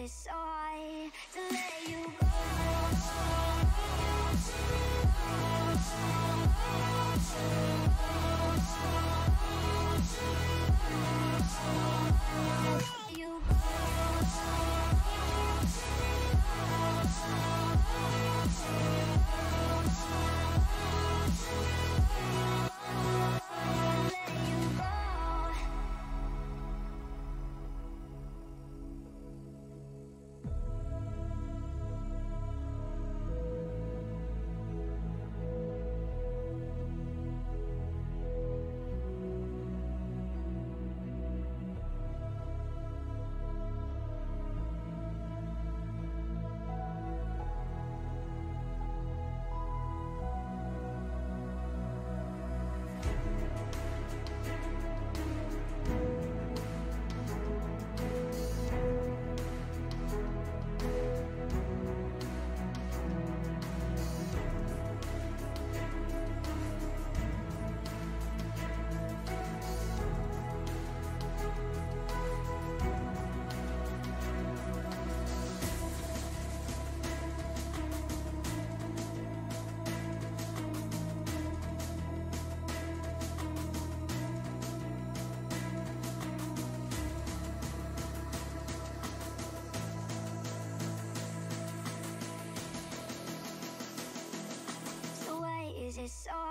this all is all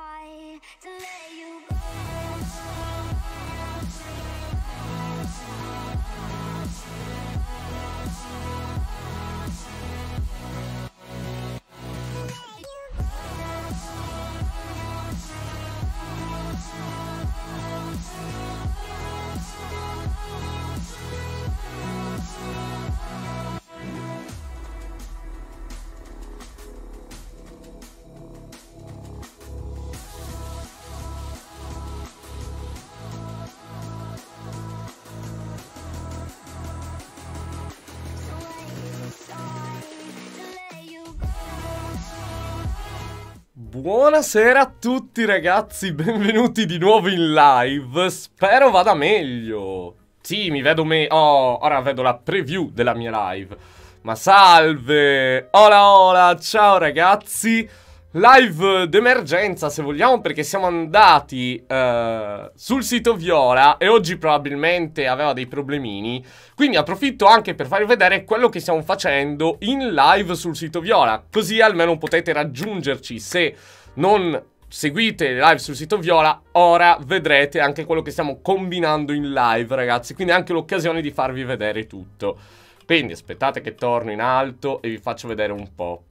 Buonasera a tutti ragazzi, benvenuti di nuovo in live, spero vada meglio Sì, mi vedo meglio, oh, ora vedo la preview della mia live Ma salve, hola hola, ciao ragazzi live d'emergenza se vogliamo perché siamo andati uh, sul sito Viola e oggi probabilmente aveva dei problemini quindi approfitto anche per farvi vedere quello che stiamo facendo in live sul sito Viola così almeno potete raggiungerci se non seguite le live sul sito Viola, ora vedrete anche quello che stiamo combinando in live, ragazzi. Quindi anche l'occasione di farvi vedere tutto. Quindi aspettate che torno in alto e vi faccio vedere un po'.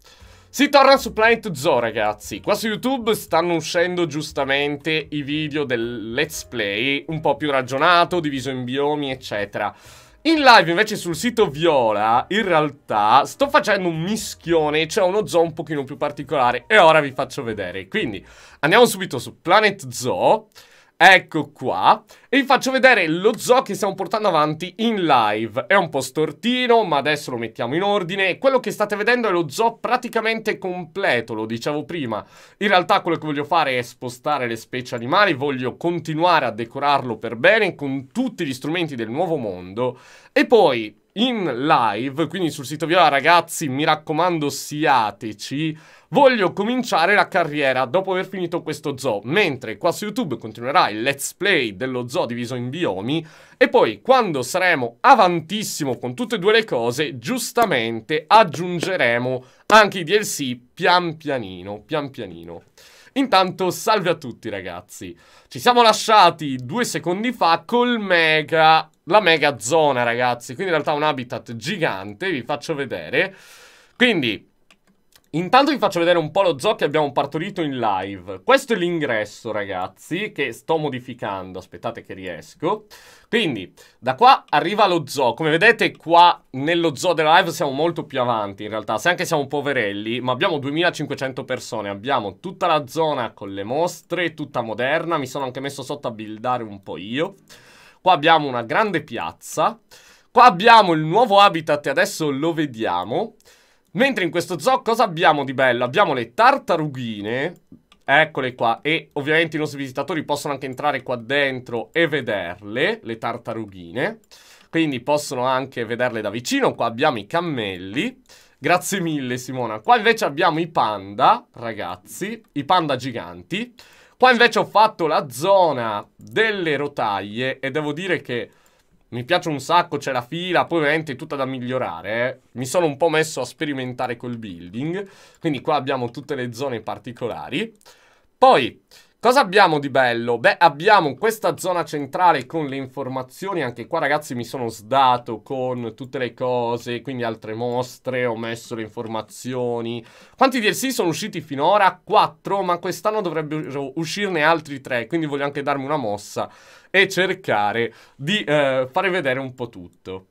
Si torna su Planet Zoo ragazzi, qua su YouTube stanno uscendo giustamente i video del let's play, un po' più ragionato, diviso in biomi eccetera. In live invece sul sito Viola, in realtà, sto facendo un mischione, cioè uno zoo un pochino più particolare e ora vi faccio vedere. Quindi, andiamo subito su Planet Zoo... Ecco qua, e vi faccio vedere lo zoo che stiamo portando avanti in live. È un po' stortino, ma adesso lo mettiamo in ordine. Quello che state vedendo è lo zoo praticamente completo, lo dicevo prima. In realtà quello che voglio fare è spostare le specie animali, voglio continuare a decorarlo per bene con tutti gli strumenti del nuovo mondo. E poi in live, quindi sul sito Viola ragazzi mi raccomando siateci, voglio cominciare la carriera dopo aver finito questo zoo, mentre qua su YouTube continuerà il let's play dello zoo diviso in biomi e poi quando saremo avantissimo con tutte e due le cose, giustamente aggiungeremo anche i DLC pian pianino, pian pianino. Intanto salve a tutti ragazzi, ci siamo lasciati due secondi fa col mega la mega zona, ragazzi. Quindi in realtà un habitat gigante, vi faccio vedere. Quindi, Intanto vi faccio vedere un po' lo zoo che abbiamo partorito in live. Questo è l'ingresso, ragazzi, che sto modificando. Aspettate che riesco. Quindi, da qua arriva lo zoo. Come vedete, qua nello zoo della live siamo molto più avanti, in realtà. Se anche siamo poverelli, ma abbiamo 2500 persone. Abbiamo tutta la zona con le mostre, tutta moderna. Mi sono anche messo sotto a buildare un po' io. Qua abbiamo una grande piazza. Qua abbiamo il nuovo habitat e adesso lo vediamo. Mentre in questo zoo cosa abbiamo di bello? Abbiamo le tartarughine. Eccole qua. E ovviamente i nostri visitatori possono anche entrare qua dentro e vederle, le tartarughine. Quindi possono anche vederle da vicino. Qua abbiamo i cammelli. Grazie mille Simona. Qua invece abbiamo i panda, ragazzi. I panda giganti. Poi invece ho fatto la zona delle rotaie e devo dire che mi piace un sacco, c'è la fila, poi ovviamente è tutta da migliorare. Eh. Mi sono un po' messo a sperimentare col building, quindi qua abbiamo tutte le zone particolari. Poi Cosa abbiamo di bello? Beh, abbiamo questa zona centrale con le informazioni, anche qua ragazzi mi sono sdato con tutte le cose, quindi altre mostre, ho messo le informazioni. Quanti DLC sono usciti finora? 4, ma quest'anno dovrebbero uscirne altri 3, quindi voglio anche darmi una mossa e cercare di eh, fare vedere un po' tutto.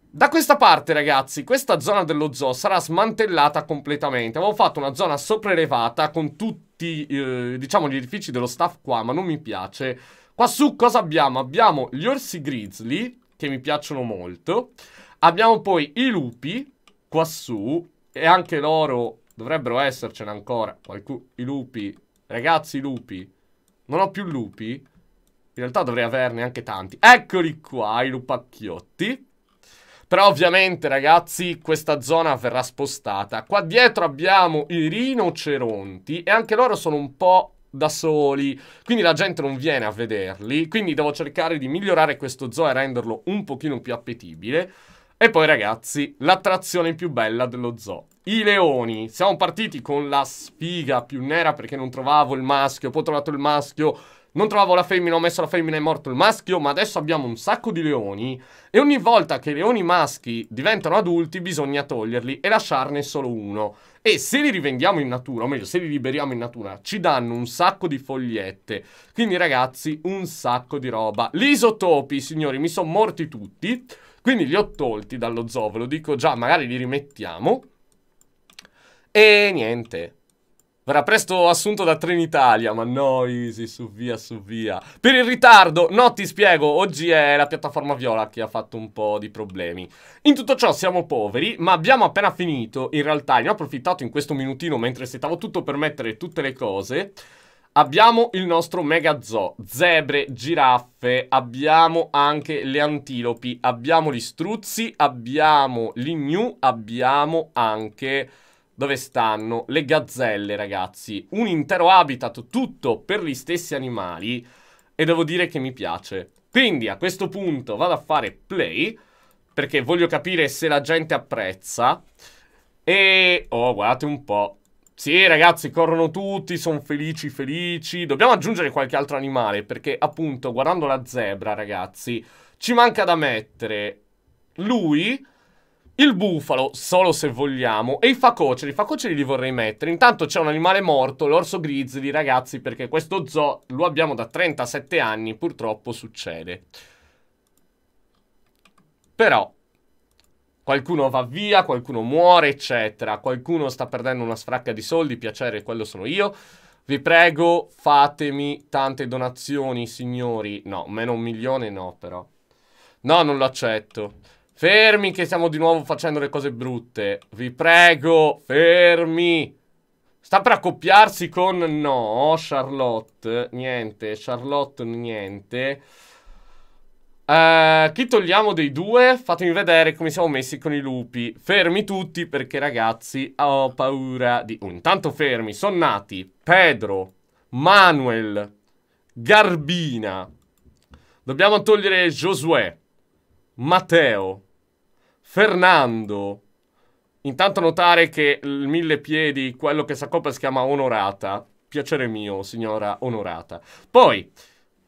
Da questa parte, ragazzi, questa zona dello zoo sarà smantellata completamente. Avevo fatto una zona sopraelevata con tutti tutti, eh, diciamo, gli edifici dello staff qua, ma non mi piace. Quassù cosa abbiamo? Abbiamo gli orsi grizzly, che mi piacciono molto. Abbiamo poi i lupi, quassù, e anche loro dovrebbero essercene ancora. Qualcu I lupi, ragazzi, i lupi. Non ho più lupi. In realtà dovrei averne anche tanti. Eccoli qua, i lupacchiotti. Però ovviamente ragazzi questa zona verrà spostata. Qua dietro abbiamo i rinoceronti e anche loro sono un po' da soli, quindi la gente non viene a vederli, quindi devo cercare di migliorare questo zoo e renderlo un pochino più appetibile. E poi ragazzi, l'attrazione più bella dello zoo. I leoni. Siamo partiti con la sfiga più nera perché non trovavo il maschio, poi ho trovato il maschio, non trovavo la femmina, ho messo la femmina e morto il maschio, ma adesso abbiamo un sacco di leoni e ogni volta che i leoni maschi diventano adulti bisogna toglierli e lasciarne solo uno. E se li rivendiamo in natura, o meglio, se li liberiamo in natura, ci danno un sacco di fogliette. Quindi ragazzi, un sacco di roba. Gli isotopi, signori, mi sono morti tutti, quindi li ho tolti dallo zoo, ve lo dico già, magari li rimettiamo. E niente, Verrà presto assunto da Trenitalia, ma no, easy, su via, su via. Per il ritardo, no, ti spiego, oggi è la piattaforma viola che ha fatto un po' di problemi. In tutto ciò siamo poveri, ma abbiamo appena finito. In realtà, ne ho approfittato in questo minutino mentre settavo tutto per mettere tutte le cose. Abbiamo il nostro mega zoo, zebre, giraffe, abbiamo anche le antilopi, abbiamo gli struzzi, abbiamo gli gnu, abbiamo anche dove stanno le gazzelle, ragazzi. Un intero habitat tutto per gli stessi animali e devo dire che mi piace. Quindi a questo punto vado a fare play perché voglio capire se la gente apprezza. E... Oh, guardate un po'. Sì, ragazzi, corrono tutti, sono felici, felici. Dobbiamo aggiungere qualche altro animale, perché appunto, guardando la zebra, ragazzi, ci manca da mettere lui il bufalo, solo se vogliamo, e i facoceri. I facoceri li vorrei mettere. Intanto c'è un animale morto, l'orso grizzly, ragazzi, perché questo zoo lo abbiamo da 37 anni, purtroppo succede. Però, qualcuno va via, qualcuno muore, eccetera. Qualcuno sta perdendo una sfracca di soldi, piacere, quello sono io. Vi prego, fatemi tante donazioni, signori. No, meno un milione no, però. No, non lo accetto. Fermi che stiamo di nuovo facendo le cose brutte. Vi prego, fermi. Sta per accoppiarsi con... No, Charlotte. Niente, Charlotte niente. Uh, chi togliamo dei due? Fatemi vedere come siamo messi con i lupi. Fermi tutti perché ragazzi ho paura di... Oh, intanto fermi, sono nati Pedro, Manuel, Garbina. Dobbiamo togliere Josué, Matteo, Fernando. Intanto notare che il mille piedi, quello che si accoppa, si chiama Onorata. Piacere mio, signora Onorata. Poi,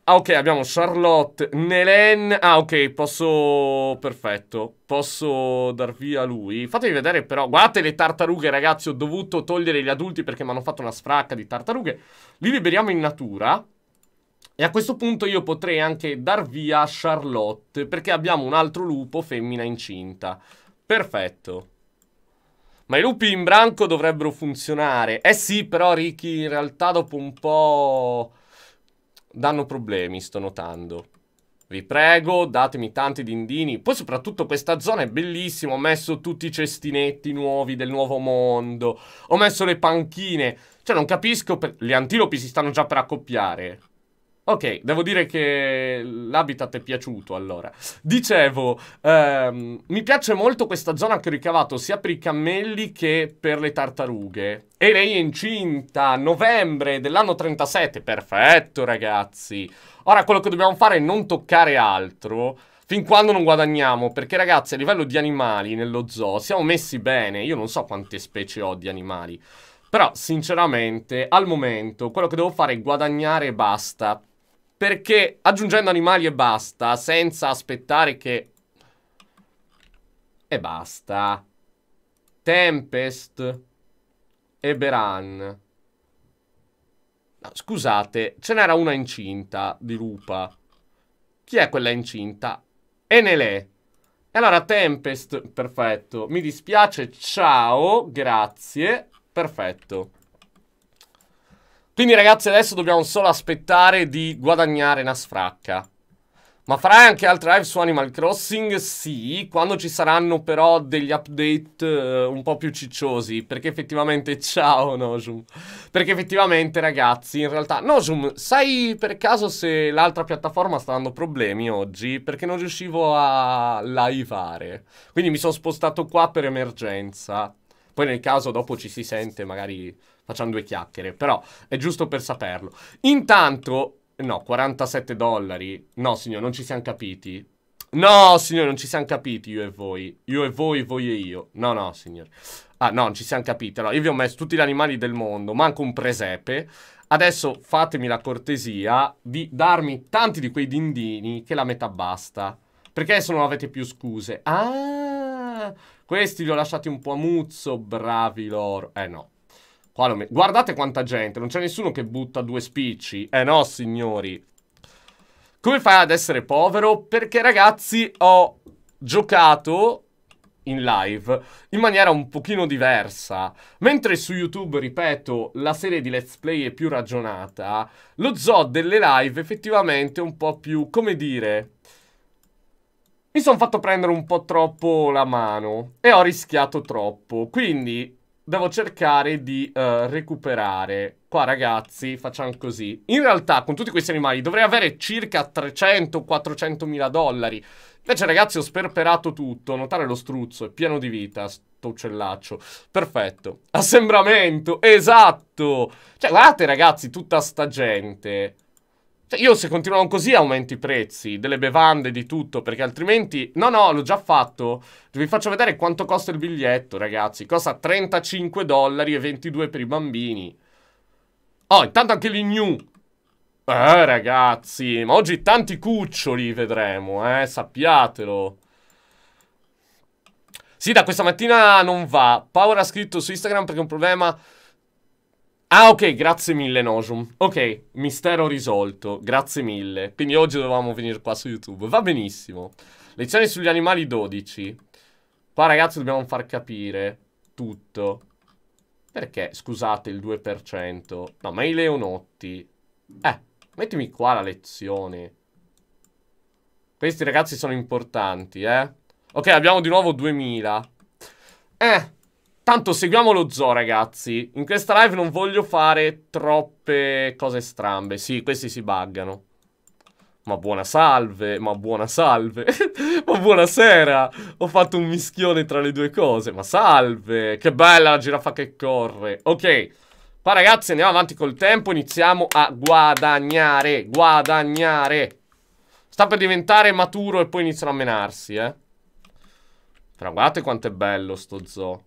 ah ok, abbiamo Charlotte, Nelen. Ah ok, posso... perfetto. Posso dar via lui. Fatemi vedere però, guardate le tartarughe ragazzi, ho dovuto togliere gli adulti perché mi hanno fatto una sfracca di tartarughe. Li liberiamo in natura. E a questo punto io potrei anche dar via a Charlotte, perché abbiamo un altro lupo femmina incinta. Perfetto. Ma i lupi in branco dovrebbero funzionare. Eh sì, però Ricky in realtà dopo un po' danno problemi, sto notando. Vi prego, datemi tanti dindini. Poi soprattutto questa zona è bellissima. Ho messo tutti i cestinetti nuovi del nuovo mondo. Ho messo le panchine. Cioè non capisco... Per... Gli antilopi si stanno già per accoppiare. Ok, devo dire che l'habitat è piaciuto allora. Dicevo, ehm, mi piace molto questa zona che ho ricavato sia per i cammelli che per le tartarughe. E lei è incinta, novembre dell'anno 37, perfetto ragazzi. Ora quello che dobbiamo fare è non toccare altro fin quando non guadagniamo, perché ragazzi a livello di animali nello zoo siamo messi bene, io non so quante specie ho di animali. Però, sinceramente, al momento quello che devo fare è guadagnare e basta. Perché aggiungendo animali e basta, senza aspettare che... E basta. Tempest e Beran. No, scusate, ce n'era una incinta di lupa. Chi è quella incinta? Enelè. E allora Tempest, perfetto. Mi dispiace, ciao, grazie. Perfetto. Quindi ragazzi adesso dobbiamo solo aspettare di guadagnare una sfracca. Ma farai anche altre live su Animal Crossing? Sì, quando ci saranno però degli update uh, un po' più cicciosi, perché effettivamente... Ciao Nojum! Perché effettivamente ragazzi, in realtà... Nojum, sai per caso se l'altra piattaforma sta dando problemi oggi? Perché non riuscivo a liveare, quindi mi sono spostato qua per emergenza. Poi nel caso dopo ci si sente magari facciamo due chiacchiere, però è giusto per saperlo. Intanto, no, 47 dollari, no signor, non ci siamo capiti. No, signore, non ci siamo capiti io e voi. Io e voi, voi e io. No, no, signore. Ah, no, non ci siamo capiti. Allora, io vi ho messo tutti gli animali del mondo, manco un presepe. Adesso fatemi la cortesia di darmi tanti di quei dindini che la metà basta. Perché adesso non avete più scuse. Ah, questi li ho lasciati un po' a muzzo, bravi loro. Eh no, Qua me... Guardate quanta gente, non c'è nessuno che butta due spicci. Eh no, signori. Come fai ad essere povero? Perché ragazzi ho giocato in live in maniera un pochino diversa. Mentre su YouTube, ripeto, la serie di Let's Play è più ragionata, lo zoo delle live effettivamente è un po' più, come dire... Mi sono fatto prendere un po' troppo la mano e ho rischiato troppo. Quindi devo cercare di uh, recuperare. Qua ragazzi, facciamo così. In realtà, con tutti questi animali, dovrei avere circa 300-400 mila dollari. Invece ragazzi, ho sperperato tutto. Notare lo struzzo, è pieno di vita, sto uccellaccio. Perfetto. Assembramento, esatto! Cioè, guardate ragazzi, tutta sta gente... Cioè, io se continuano così aumento i prezzi delle bevande, di tutto, perché altrimenti... No, no, l'ho già fatto. Vi faccio vedere quanto costa il biglietto, ragazzi. Costa 35 dollari e 22 per i bambini. Oh, intanto anche gli new. Eh, ragazzi, ma oggi tanti cuccioli vedremo, eh, sappiatelo. Sì, da questa mattina non va. Power ha scritto su Instagram perché è un problema Ah, ok, grazie mille Nosum. Ok, mistero risolto, grazie mille. Quindi oggi dovevamo venire qua su YouTube. Va benissimo. Lezione sugli animali 12. Qua ragazzi dobbiamo far capire tutto. Perché, scusate, il 2%. No, ma i leonotti... Eh, mettimi qua la lezione. Questi ragazzi sono importanti, eh. Ok, abbiamo di nuovo 2000. Eh, Tanto seguiamo lo zoo, ragazzi. In questa live non voglio fare troppe cose strambe. Sì, questi si buggano. Ma buona salve, ma buona salve. ma buonasera. Ho fatto un mischione tra le due cose. Ma salve. Che bella la giraffa che corre. Ok. Qua ragazzi andiamo avanti col tempo. Iniziamo a guadagnare. Guadagnare. Sta per diventare maturo e poi iniziano a menarsi, eh. Però guardate quanto è bello sto zoo.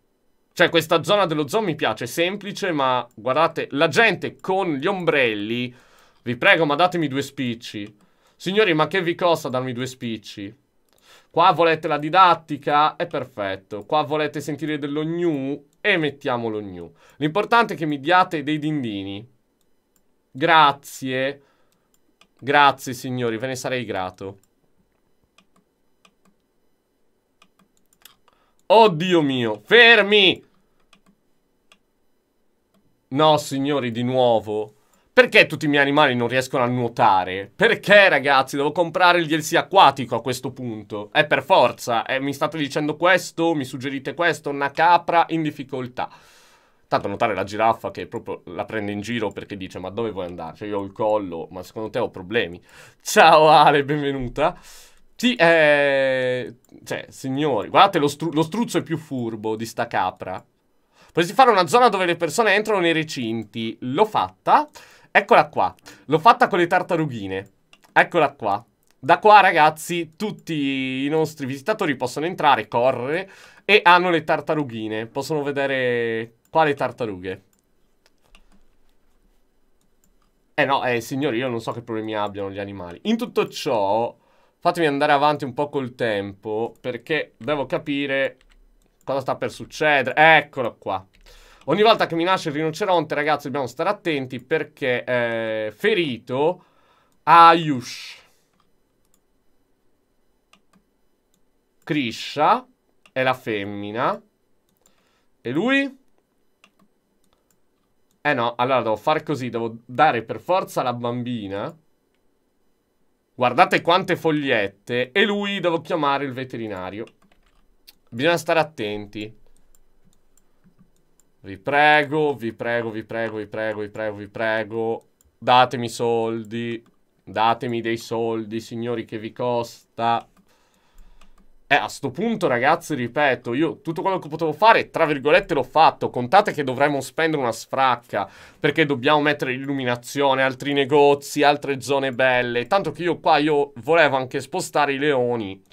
Cioè, questa zona dello zoo mi piace, è semplice, ma guardate, la gente con gli ombrelli... Vi prego, ma datemi due spicci. Signori, ma che vi costa darmi due spicci? Qua volete la didattica? È perfetto. Qua volete sentire dello new? E mettiamo lo new. L'importante è che mi diate dei dindini. Grazie. Grazie, signori, ve ne sarei grato. Oddio mio, fermi! No, signori, di nuovo. Perché tutti i miei animali non riescono a nuotare? Perché, ragazzi, devo comprare il DLC acquatico a questo punto? È per forza. Eh, mi state dicendo questo, mi suggerite questo, una capra in difficoltà. Tanto notare la giraffa che proprio la prende in giro perché dice ma dove vuoi andare? Cioè io ho il collo, ma secondo te ho problemi. Ciao Ale, benvenuta. Sì, eh... Cioè, signori, guardate lo, stru lo struzzo è più furbo di sta capra. Potresti fare una zona dove le persone entrano nei recinti. L'ho fatta. Eccola qua. L'ho fatta con le tartarughine. Eccola qua. Da qua, ragazzi, tutti i nostri visitatori possono entrare, correre e hanno le tartarughine. Possono vedere qua tartarughe. Eh no, eh, signori, io non so che problemi abbiano gli animali. In tutto ciò, fatemi andare avanti un po' col tempo, perché devo capire Cosa sta per succedere? Eccolo qua. Ogni volta che mi nasce il rinoceronte, ragazzi, dobbiamo stare attenti perché è eh, ferito Ayush. Krisha è la femmina. E lui? Eh no, allora devo fare così, devo dare per forza la bambina. Guardate quante fogliette. E lui devo chiamare il veterinario. Bisogna stare attenti. Vi prego, vi prego, vi prego, vi prego, vi prego, vi prego. Datemi soldi. Datemi dei soldi, signori, che vi costa. Eh, a sto punto, ragazzi, ripeto, io tutto quello che potevo fare, tra virgolette, l'ho fatto. Contate che dovremmo spendere una sfracca, perché dobbiamo mettere l'illuminazione, altri negozi, altre zone belle. Tanto che io qua, io volevo anche spostare i leoni.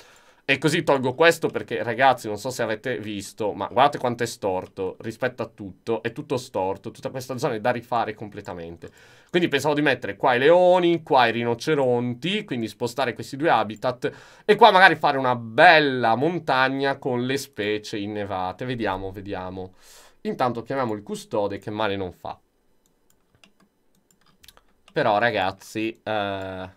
E così tolgo questo perché ragazzi non so se avete visto ma guardate quanto è storto rispetto a tutto, è tutto storto, tutta questa zona è da rifare completamente. Quindi pensavo di mettere qua i leoni, qua i rinoceronti, quindi spostare questi due habitat e qua magari fare una bella montagna con le specie innevate, vediamo, vediamo. Intanto chiamiamo il custode che male non fa. Però ragazzi... Eh...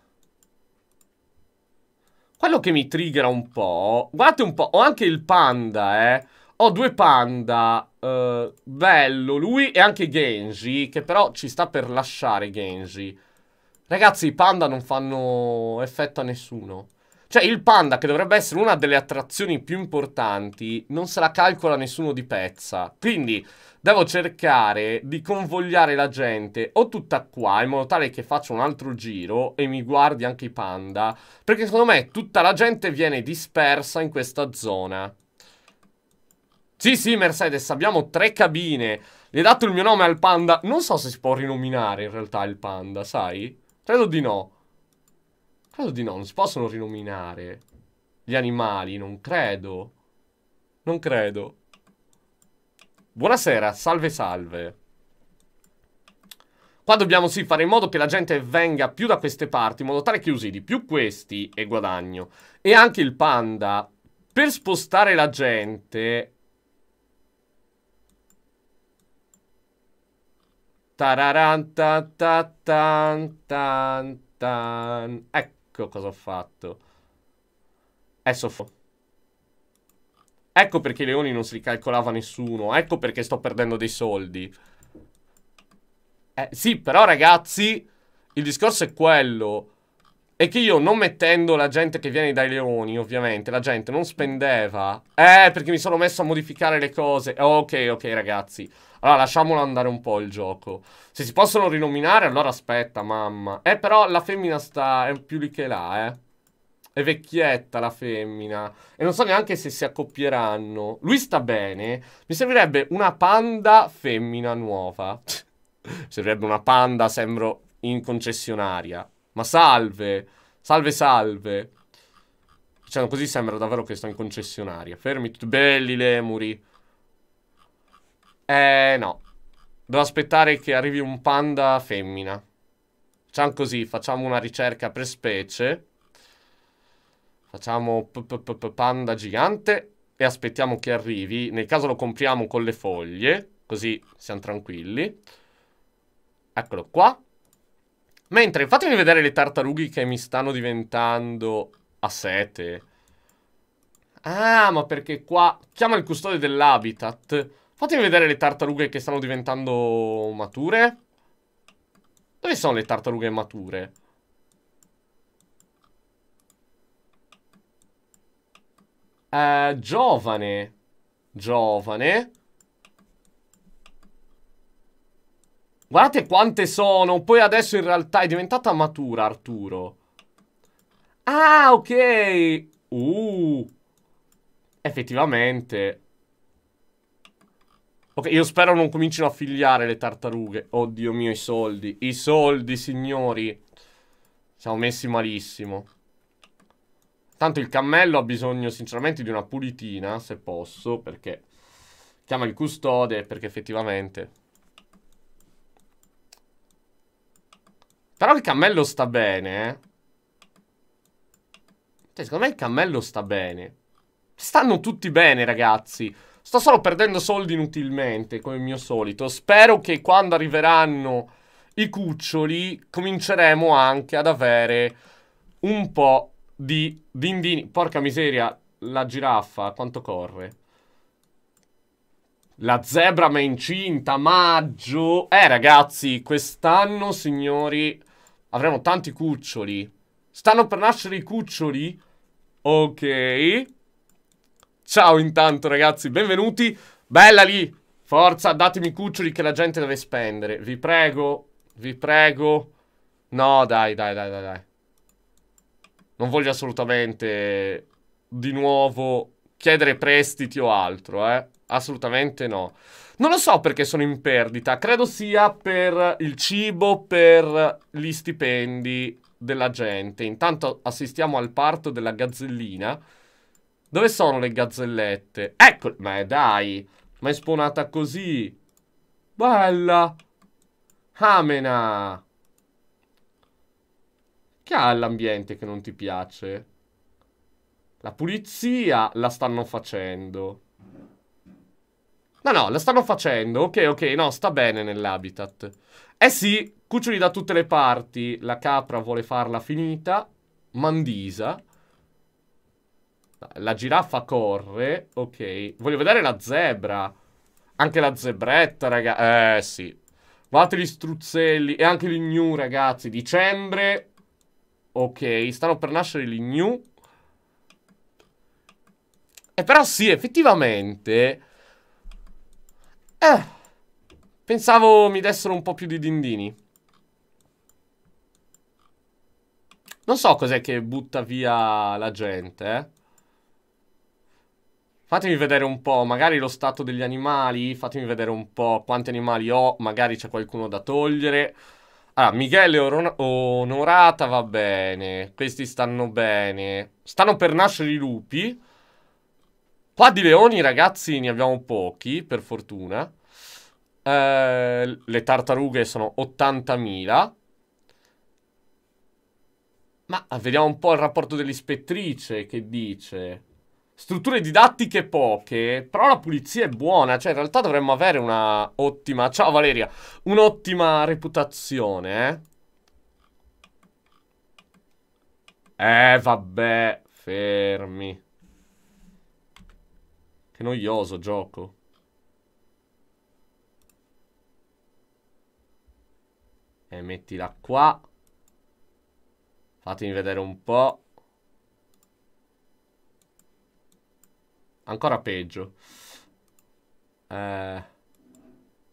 Quello che mi triggera un po'... Guardate un po', ho anche il panda, eh. Ho due panda. Eh, bello, lui e anche Genji, che però ci sta per lasciare Genji. Ragazzi, i panda non fanno effetto a nessuno. Cioè, il panda, che dovrebbe essere una delle attrazioni più importanti, non se la calcola nessuno di pezza. Quindi, devo cercare di convogliare la gente o tutta qua, in modo tale che faccia un altro giro e mi guardi anche i panda. Perché secondo me tutta la gente viene dispersa in questa zona. Sì, sì, Mercedes, abbiamo tre cabine. Gli hai dato il mio nome al panda. Non so se si può rinominare in realtà il panda, sai? Credo di no. Credo di no, non si possono rinominare gli animali, non credo. Non credo. Buonasera, salve salve. Qua dobbiamo sì fare in modo che la gente venga più da queste parti, in modo tale che usi di più questi e guadagno. E anche il panda, per spostare la gente... Tararantan tan tan tan. Ecco. Ecco cosa ho fatto. È soffo. Ecco perché i leoni non si ricalcolava nessuno. Ecco perché sto perdendo dei soldi. Eh, sì, però ragazzi, il discorso è quello. È che io non mettendo la gente che viene dai leoni, ovviamente, la gente non spendeva. Eh, perché mi sono messo a modificare le cose. Ok, ok, ragazzi. Allora lasciamolo andare un po' il gioco. Se si possono rinominare, allora aspetta, mamma. Eh, però la femmina sta... è più lì che là, eh. È vecchietta la femmina. E non so neanche se si accoppieranno. Lui sta bene. Mi servirebbe una panda femmina nuova. Mi servirebbe una panda, sembro, in concessionaria. Ma salve. Salve, salve. Diciamo così sembra davvero che sto in concessionaria. Fermi tutti. Belli lemuri. Eh, no. Devo aspettare che arrivi un panda femmina. Facciamo così, facciamo una ricerca per specie. Facciamo panda gigante e aspettiamo che arrivi. Nel caso lo compriamo con le foglie, così siamo tranquilli. Eccolo qua. Mentre, fatemi vedere le tartarughe che mi stanno diventando a sete. Ah, ma perché qua... Chiama il custode dell'habitat. Fatemi vedere le tartarughe che stanno diventando mature. Dove sono le tartarughe mature? Uh, giovane. Giovane. Guardate quante sono. Poi adesso in realtà è diventata matura, Arturo. Ah, ok. Uh. Effettivamente. Ok, io spero non comincino a figliare le tartarughe. Oddio mio, i soldi. I soldi, signori. Siamo messi malissimo. Tanto il cammello ha bisogno sinceramente di una pulitina, se posso, perché... Chiama il custode, perché effettivamente... Però il cammello sta bene, eh. Cioè, secondo me il cammello sta bene. Stanno tutti bene, ragazzi. Sto solo perdendo soldi inutilmente, come il mio solito. Spero che quando arriveranno i cuccioli cominceremo anche ad avere un po' di dindini. Porca miseria, la giraffa quanto corre? La zebra ma è incinta, maggio. Eh ragazzi, quest'anno, signori, avremo tanti cuccioli. Stanno per nascere i cuccioli? Ok. Ciao intanto ragazzi, benvenuti. Bella lì. Forza, datemi i cuccioli che la gente deve spendere. Vi prego, vi prego. No, dai, dai, dai, dai, dai. Non voglio assolutamente di nuovo chiedere prestiti o altro, eh. Assolutamente no. Non lo so perché sono in perdita. Credo sia per il cibo, per gli stipendi della gente. Intanto assistiamo al parto della gazzellina. Dove sono le gazzellette? Eccole. Ma dai. Ma è spawnata così. Bella. Amena. Che ha l'ambiente che non ti piace? La pulizia la stanno facendo. No, no, la stanno facendo. Ok, ok, no, sta bene nell'habitat. Eh sì, cuccioli da tutte le parti. La capra vuole farla finita. Mandisa. La giraffa corre, ok. Voglio vedere la zebra. Anche la zebretta, ragazzi. Eh, sì. Guardate gli struzzelli e anche l'ignu, ragazzi. Dicembre. Ok, stanno per nascere l'ignu. E eh, però sì, effettivamente... Eh, pensavo mi dessero un po' più di dindini. Non so cos'è che butta via la gente, eh. Fatemi vedere un po', magari lo stato degli animali, fatemi vedere un po' quanti animali ho, magari c'è qualcuno da togliere. Allora, ah, Michele Onorata va bene, questi stanno bene. Stanno per nascere i lupi. Qua di leoni, ragazzi, ne abbiamo pochi, per fortuna. Eh, le tartarughe sono 80.000. Ma ah, vediamo un po' il rapporto dell'ispettrice che dice strutture didattiche poche, però la pulizia è buona, cioè in realtà dovremmo avere una ottima... Ciao Valeria, un'ottima reputazione, eh? Eh, vabbè, fermi. Che noioso gioco. E eh, mettila qua. Fatemi vedere un po'. Ancora peggio. Eh,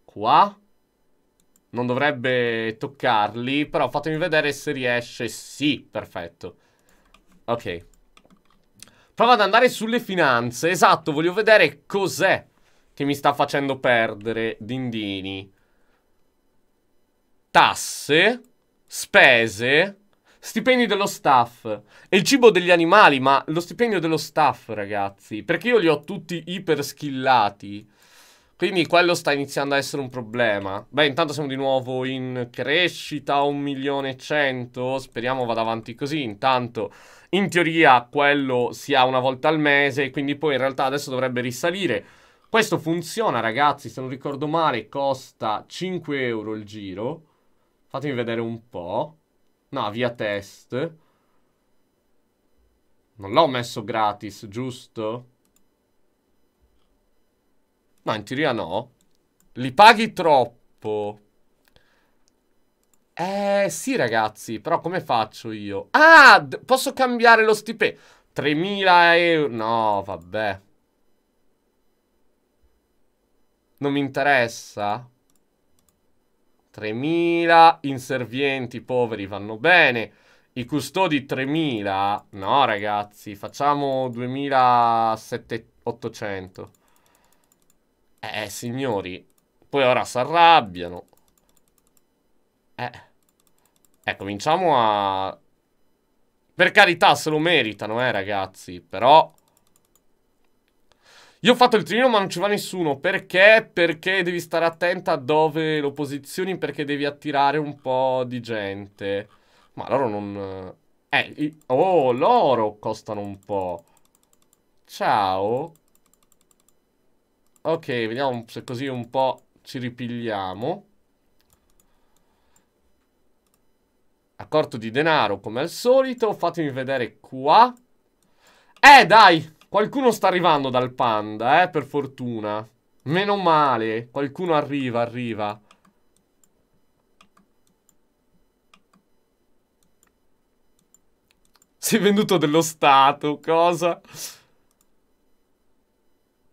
qua. Non dovrebbe toccarli, però fatemi vedere se riesce. Sì, perfetto. Ok. Prova ad andare sulle finanze. Esatto, voglio vedere cos'è che mi sta facendo perdere Dindini. Tasse, spese, stipendi dello staff e il cibo degli animali, ma lo stipendio dello staff, ragazzi, perché io li ho tutti iper skillati. Quindi quello sta iniziando a essere un problema. Beh, intanto siamo di nuovo in crescita, 1 milione e 100. Speriamo vada avanti così. Intanto, in teoria, quello si ha una volta al mese, quindi poi in realtà adesso dovrebbe risalire. Questo funziona, ragazzi. Se non ricordo male, costa 5 euro il giro. Fatemi vedere un po'. No, via test. Non l'ho messo gratis, giusto? No, in teoria no. Li paghi troppo. Eh, sì ragazzi, però come faccio io? Ah, posso cambiare lo stipendio. 3.000 euro. No, vabbè. Non mi interessa. 3.000, inservienti poveri vanno bene. I custodi 3.000, no ragazzi, facciamo 2.800. Eh, signori, poi ora si arrabbiano. Eh. Eh, cominciamo a... Per carità, se lo meritano, eh, ragazzi. Però... Io ho fatto il trino ma non ci va nessuno. Perché? Perché devi stare attenta a dove lo posizioni, perché devi attirare un po' di gente. Ma loro non... Eh, eh oh, loro costano un po'. Ciao. Ok, vediamo se così un po' ci ripigliamo. Accorto di denaro, come al solito. Fatemi vedere qua. Eh, dai! Qualcuno sta arrivando dal panda, eh, per fortuna. Meno male, qualcuno arriva, arriva. Si è venduto dello Stato, cosa?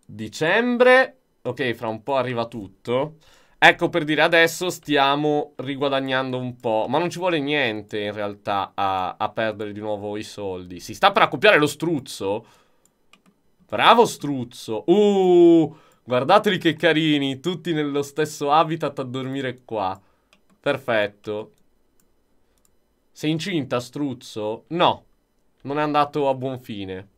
Dicembre. Ok, fra un po' arriva tutto. Ecco per dire adesso stiamo riguadagnando un po', ma non ci vuole niente in realtà a, a perdere di nuovo i soldi. Si sta per accoppiare lo struzzo? Bravo struzzo. Uh, guardateli che carini, tutti nello stesso habitat a dormire qua. Perfetto. Sei incinta, struzzo? No, non è andato a buon fine.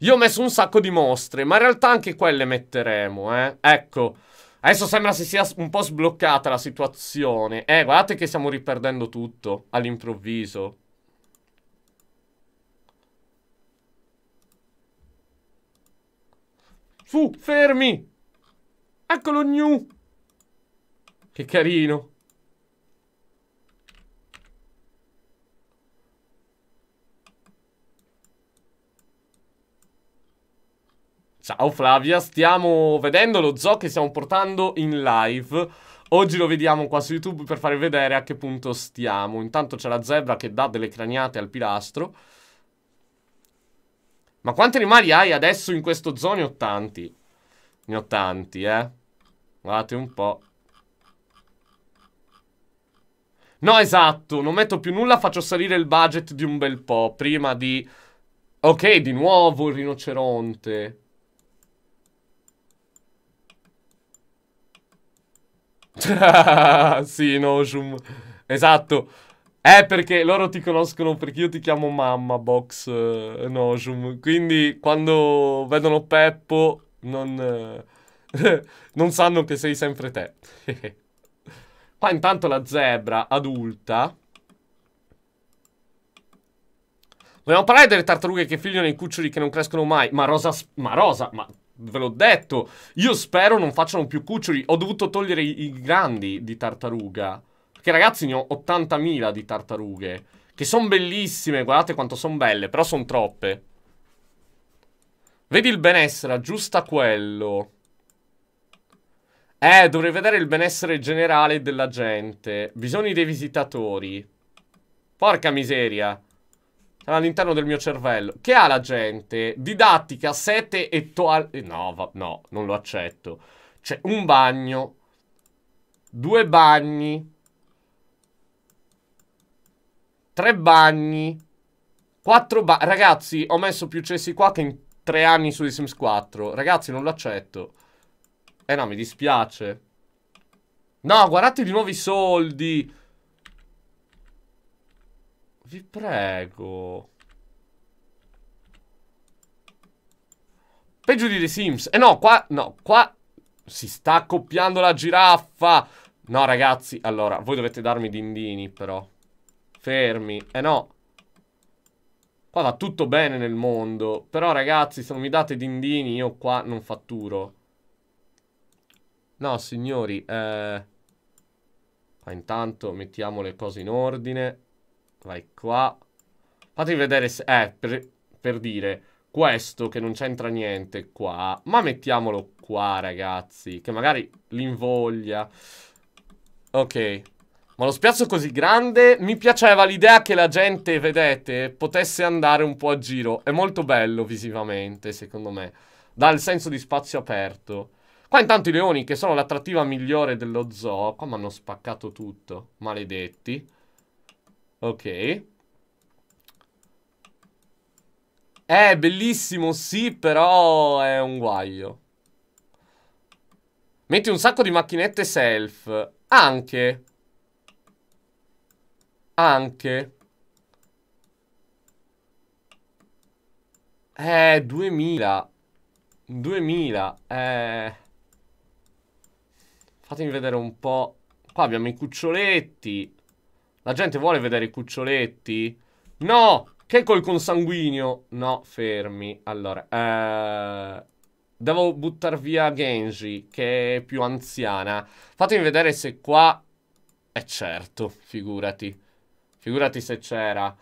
Io ho messo un sacco di mostre, ma in realtà anche quelle metteremo, eh. Ecco, adesso sembra si sia un po' sbloccata la situazione. Eh, guardate che stiamo riperdendo tutto all'improvviso. Fu, fermi! Eccolo new! Che carino! Ciao Flavia, stiamo vedendo lo zoo che stiamo portando in live. Oggi lo vediamo qua su YouTube per farvi vedere a che punto stiamo. Intanto c'è la zebra che dà delle craniate al pilastro. Ma quanti animali hai adesso in questo zone? Ne ho tanti. Ne ho tanti, eh. Guardate un po'. No, esatto. Non metto più nulla, faccio salire il budget di un bel po'. Prima di... Ok, di nuovo il rinoceronte. sì, Nojum. Esatto. Eh, perché loro ti conoscono perché io ti chiamo mamma, Box eh, Nojum. Quindi quando vedono Peppo non, eh, non sanno che sei sempre te. Qua intanto la zebra adulta. Vogliamo parlare delle tartarughe che figliano i cuccioli che non crescono mai. Ma Rosa, ma Rosa, ma ve l'ho detto. Io spero non facciano più cuccioli. Ho dovuto togliere i, i grandi di tartaruga. Che ragazzi ne ho 80.000 di tartarughe. Che sono bellissime, guardate quanto sono belle, però sono troppe. Vedi il benessere, aggiusta quello. Eh, dovrei vedere il benessere generale della gente. Bisogni dei visitatori. Porca miseria. Sarà all'interno del mio cervello. Che ha la gente? Didattica, sete e toalette. Eh, no, no, non lo accetto. C'è un bagno. Due bagni. Tre bagni. Quattro bagni. Ragazzi, ho messo più cessi qua che in tre anni su The Sims 4. Ragazzi, non l'accetto. Eh no, mi dispiace. No, guardate di nuovo i soldi. Vi prego. Peggio di The Sims. Eh no, qua... No, qua... Si sta accoppiando la giraffa. No, ragazzi. Allora, voi dovete darmi dindini, però. Fermi. Eh no. Qua va tutto bene nel mondo. Però ragazzi, se non mi date dindini io qua non fatturo. No, signori. Eh... Qua intanto mettiamo le cose in ordine. Vai qua. Fatemi vedere se... Eh, per, per dire... Questo che non c'entra niente qua. Ma mettiamolo qua, ragazzi. Che magari l'invoglia. Ok. Ma lo spiazzo così grande, mi piaceva l'idea che la gente, vedete, potesse andare un po' a giro. È molto bello visivamente, secondo me. Dà il senso di spazio aperto. Qua intanto i leoni, che sono l'attrattiva migliore dello zoo. Qua mi hanno spaccato tutto. Maledetti. Ok. È bellissimo, sì, però è un guaio. Metti un sacco di macchinette self. Anche anche eh 2000 2000 eh fatemi vedere un po' qua abbiamo i cuccioletti la gente vuole vedere i cuccioletti no che col consanguinio no fermi allora eh Devo buttare via Genji, che è più anziana. Fatemi vedere se qua... E eh certo, figurati. Figurati se c'era.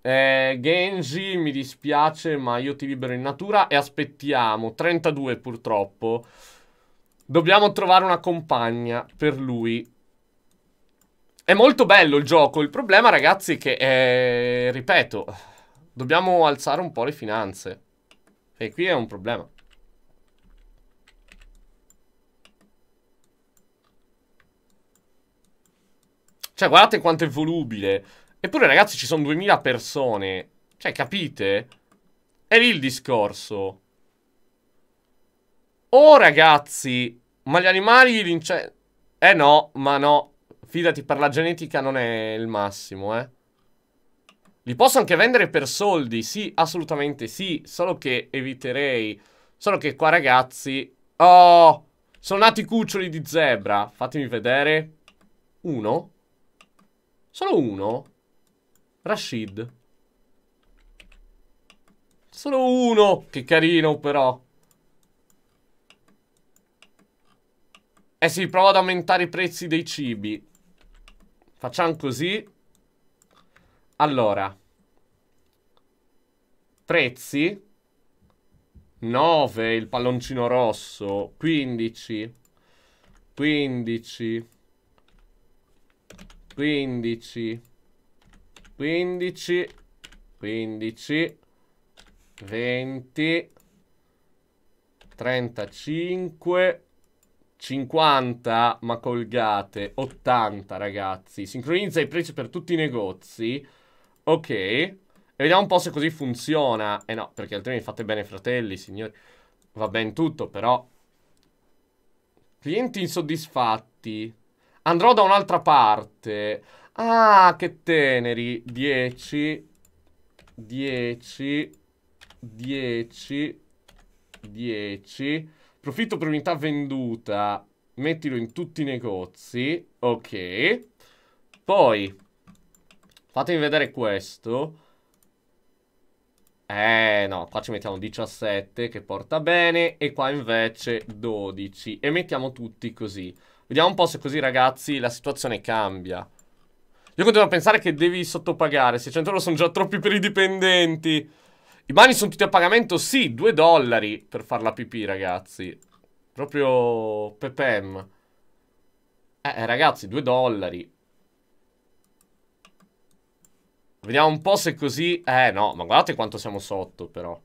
Eh, Genji, mi dispiace, ma io ti libero in natura e aspettiamo. 32 purtroppo. Dobbiamo trovare una compagna per lui. È molto bello il gioco. Il problema, ragazzi, è che, eh, ripeto, dobbiamo alzare un po' le finanze. E qui è un problema. Cioè, guardate quanto è volubile. Eppure, ragazzi, ci sono 2000 persone. Cioè, capite? È lì il discorso. Oh, ragazzi, ma gli animali l'incendio... Eh no, ma no. Fidati, per la genetica non è il massimo, eh. Li posso anche vendere per soldi, sì, assolutamente sì, solo che eviterei... Solo che qua, ragazzi... Oh, sono nati cuccioli di zebra. Fatemi vedere. Uno? Solo uno? Rashid. Solo uno. Che carino, però. Eh sì, prova ad aumentare i prezzi dei cibi. Facciamo così. Allora. Prezzi. 9 il palloncino rosso. 15. 15. 15. 15, 15, 20, 35, 50, ma colgate, 80 ragazzi. Sincronizza i prezzi per tutti i negozi. Ok. E vediamo un po' se così funziona. Eh no, perché altrimenti fate bene fratelli, signori. Va ben tutto, però. Clienti insoddisfatti. Andrò da un'altra parte. Ah, che teneri. 10, 10, 10, 10. Profitto per unità venduta. Mettilo in tutti i negozi. Ok. Poi, fatemi vedere questo. Eh no, qua ci mettiamo 17 che porta bene e qua invece 12 e mettiamo tutti così. Vediamo un po' se così ragazzi la situazione cambia. Io continuo a pensare che devi sottopagare. 600 euro sono già troppi per i dipendenti. I mani sono tutti a pagamento? Sì, 2 dollari per far la pipì, ragazzi. Proprio PPM. Eh, eh, ragazzi, 2 dollari. Vediamo un po' se così... Eh, no, ma guardate quanto siamo sotto, però.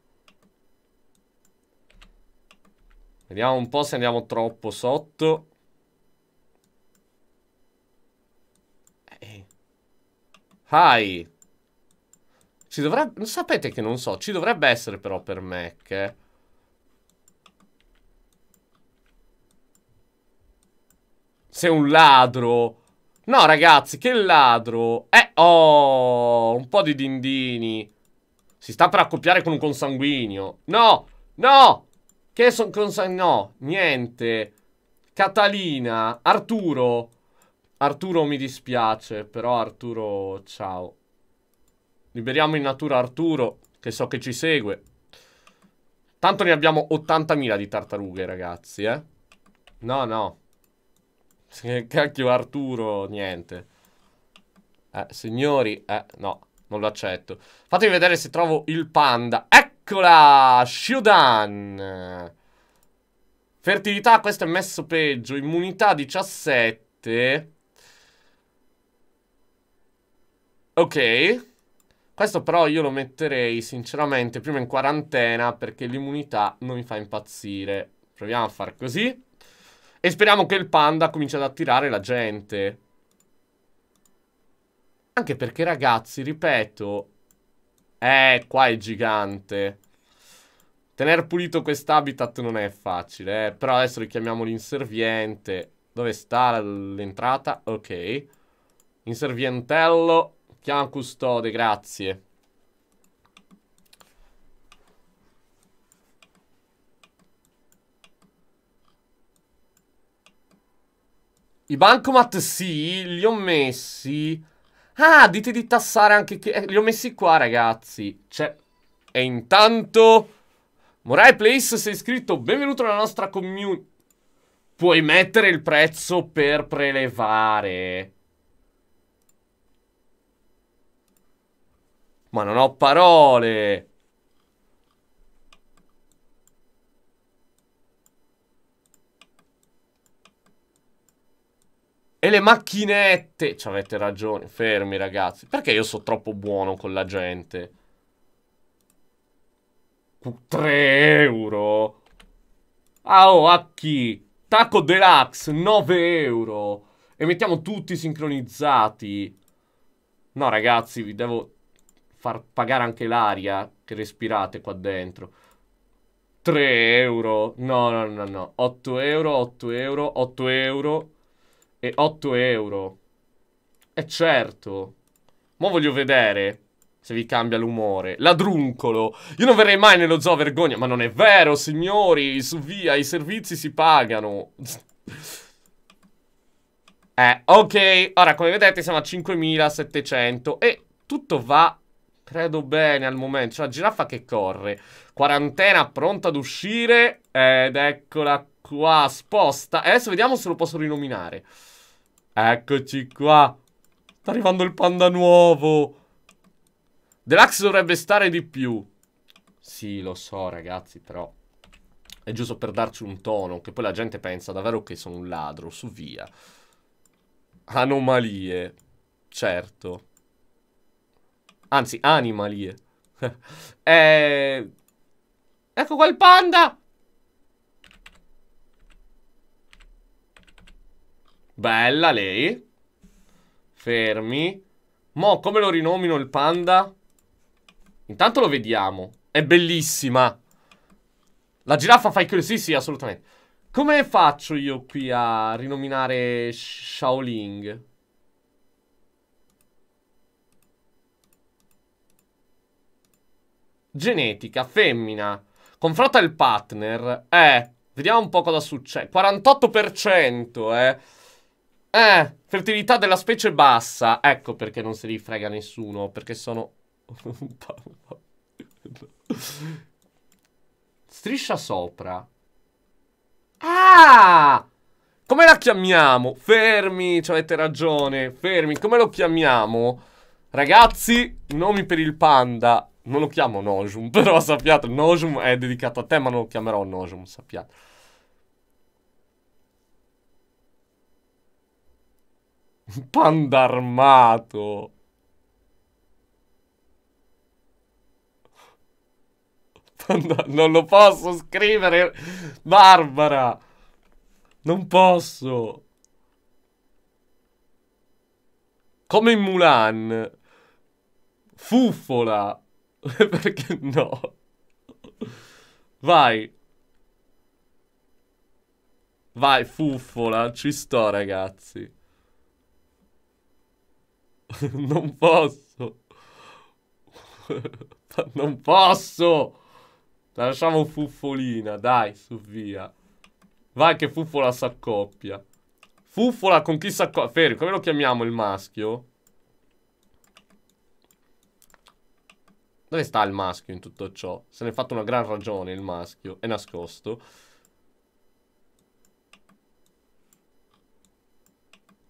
Vediamo un po' se andiamo troppo sotto. Hi. Ci dovrebbe... sapete che non so. Ci dovrebbe essere però per Mac. Eh? Sei un ladro. No, ragazzi, che ladro. Eh, oh, un po' di dindini. Si sta per accoppiare con un consanguinio. No, no. Che sono consanguinio? No, niente. Catalina, Arturo. Arturo mi dispiace, però Arturo ciao. Liberiamo in natura Arturo, che so che ci segue. Tanto ne abbiamo 80.000 di tartarughe, ragazzi, eh. No, no. cacchio Arturo, niente. Eh, signori, eh, no, non lo accetto. Fatemi vedere se trovo il panda. Eccola! Shodan! Fertilità, questo è messo peggio. Immunità 17. Ok. Questo però io lo metterei sinceramente prima in quarantena perché l'immunità non mi fa impazzire. Proviamo a far così. E speriamo che il panda cominci ad attirare la gente. Anche perché ragazzi, ripeto... Eh, qua è gigante. Tenere pulito quest'habitat non è facile, eh. Però adesso richiamiamo l'inserviente. Dove sta l'entrata? Ok. Inservientello. Chiama custode, grazie. I bancomat sì, li ho messi. Ah, dite di tassare anche che... Eh, li ho messi qua, ragazzi. Cioè... E intanto... Morai Place sei iscritto. Benvenuto alla nostra community. Puoi mettere il prezzo per prelevare. Ma non ho parole! E le macchinette! Ci avete ragione, fermi ragazzi. Perché io sono troppo buono con la gente? 3 euro? Ah oh, a chi? Taco Deluxe, 9 euro. E mettiamo tutti sincronizzati. No ragazzi, vi devo far pagare anche l'aria che respirate qua dentro. 3 euro. No, no, no, no. 8 euro, 8 euro, 8 euro e 8 euro. E certo. Ma voglio vedere se vi cambia l'umore. Ladruncolo. Io non verrei mai nello zoo vergogna. Ma non è vero, signori. Su via, i servizi si pagano. eh, ok. Ora, come vedete, siamo a 5.700 e tutto va Credo bene al momento. C'è cioè, la giraffa che corre. Quarantena pronta ad uscire. Ed eccola qua. Sposta. Eh, adesso vediamo se lo posso rinominare. Eccoci qua. Sta arrivando il panda nuovo. Deluxe dovrebbe stare di più. Sì, lo so, ragazzi, però... È giusto per darci un tono, che poi la gente pensa davvero che sono un ladro, su via. Anomalie, certo. Anzi, animalie. eh, ecco qua il panda! Bella lei. Fermi. Mo, come lo rinomino il panda? Intanto lo vediamo. È bellissima. La giraffa fa i cuori. Sì, sì, assolutamente. Come faccio io qui a rinominare Shaoling? genetica femmina. Confronta il partner. Eh, vediamo un po' cosa succede. 48%, eh. Eh, fertilità della specie bassa. Ecco perché non se li frega nessuno, perché sono... Striscia sopra. Ah! Come la chiamiamo? Fermi, ci avete ragione. Fermi, come lo chiamiamo? Ragazzi, nomi per il panda non lo chiamo Nojum, però sappiate, Nojum è dedicato a te, ma non lo chiamerò Nojum, sappiate. Panda armato. Panda... Non lo posso scrivere, Barbara. Non posso. Come in Mulan. Fuffola. Perché no? Vai. Vai, fuffola. Ci sto, ragazzi. non posso. non posso. Lasciamo fuffolina, dai, su via. Vai che fuffola s'accoppia. Fuffola con chi s'accoppia. Fermi, come lo chiamiamo il maschio? Dove sta il maschio in tutto ciò? Se ne è fatto una gran ragione il maschio. È nascosto.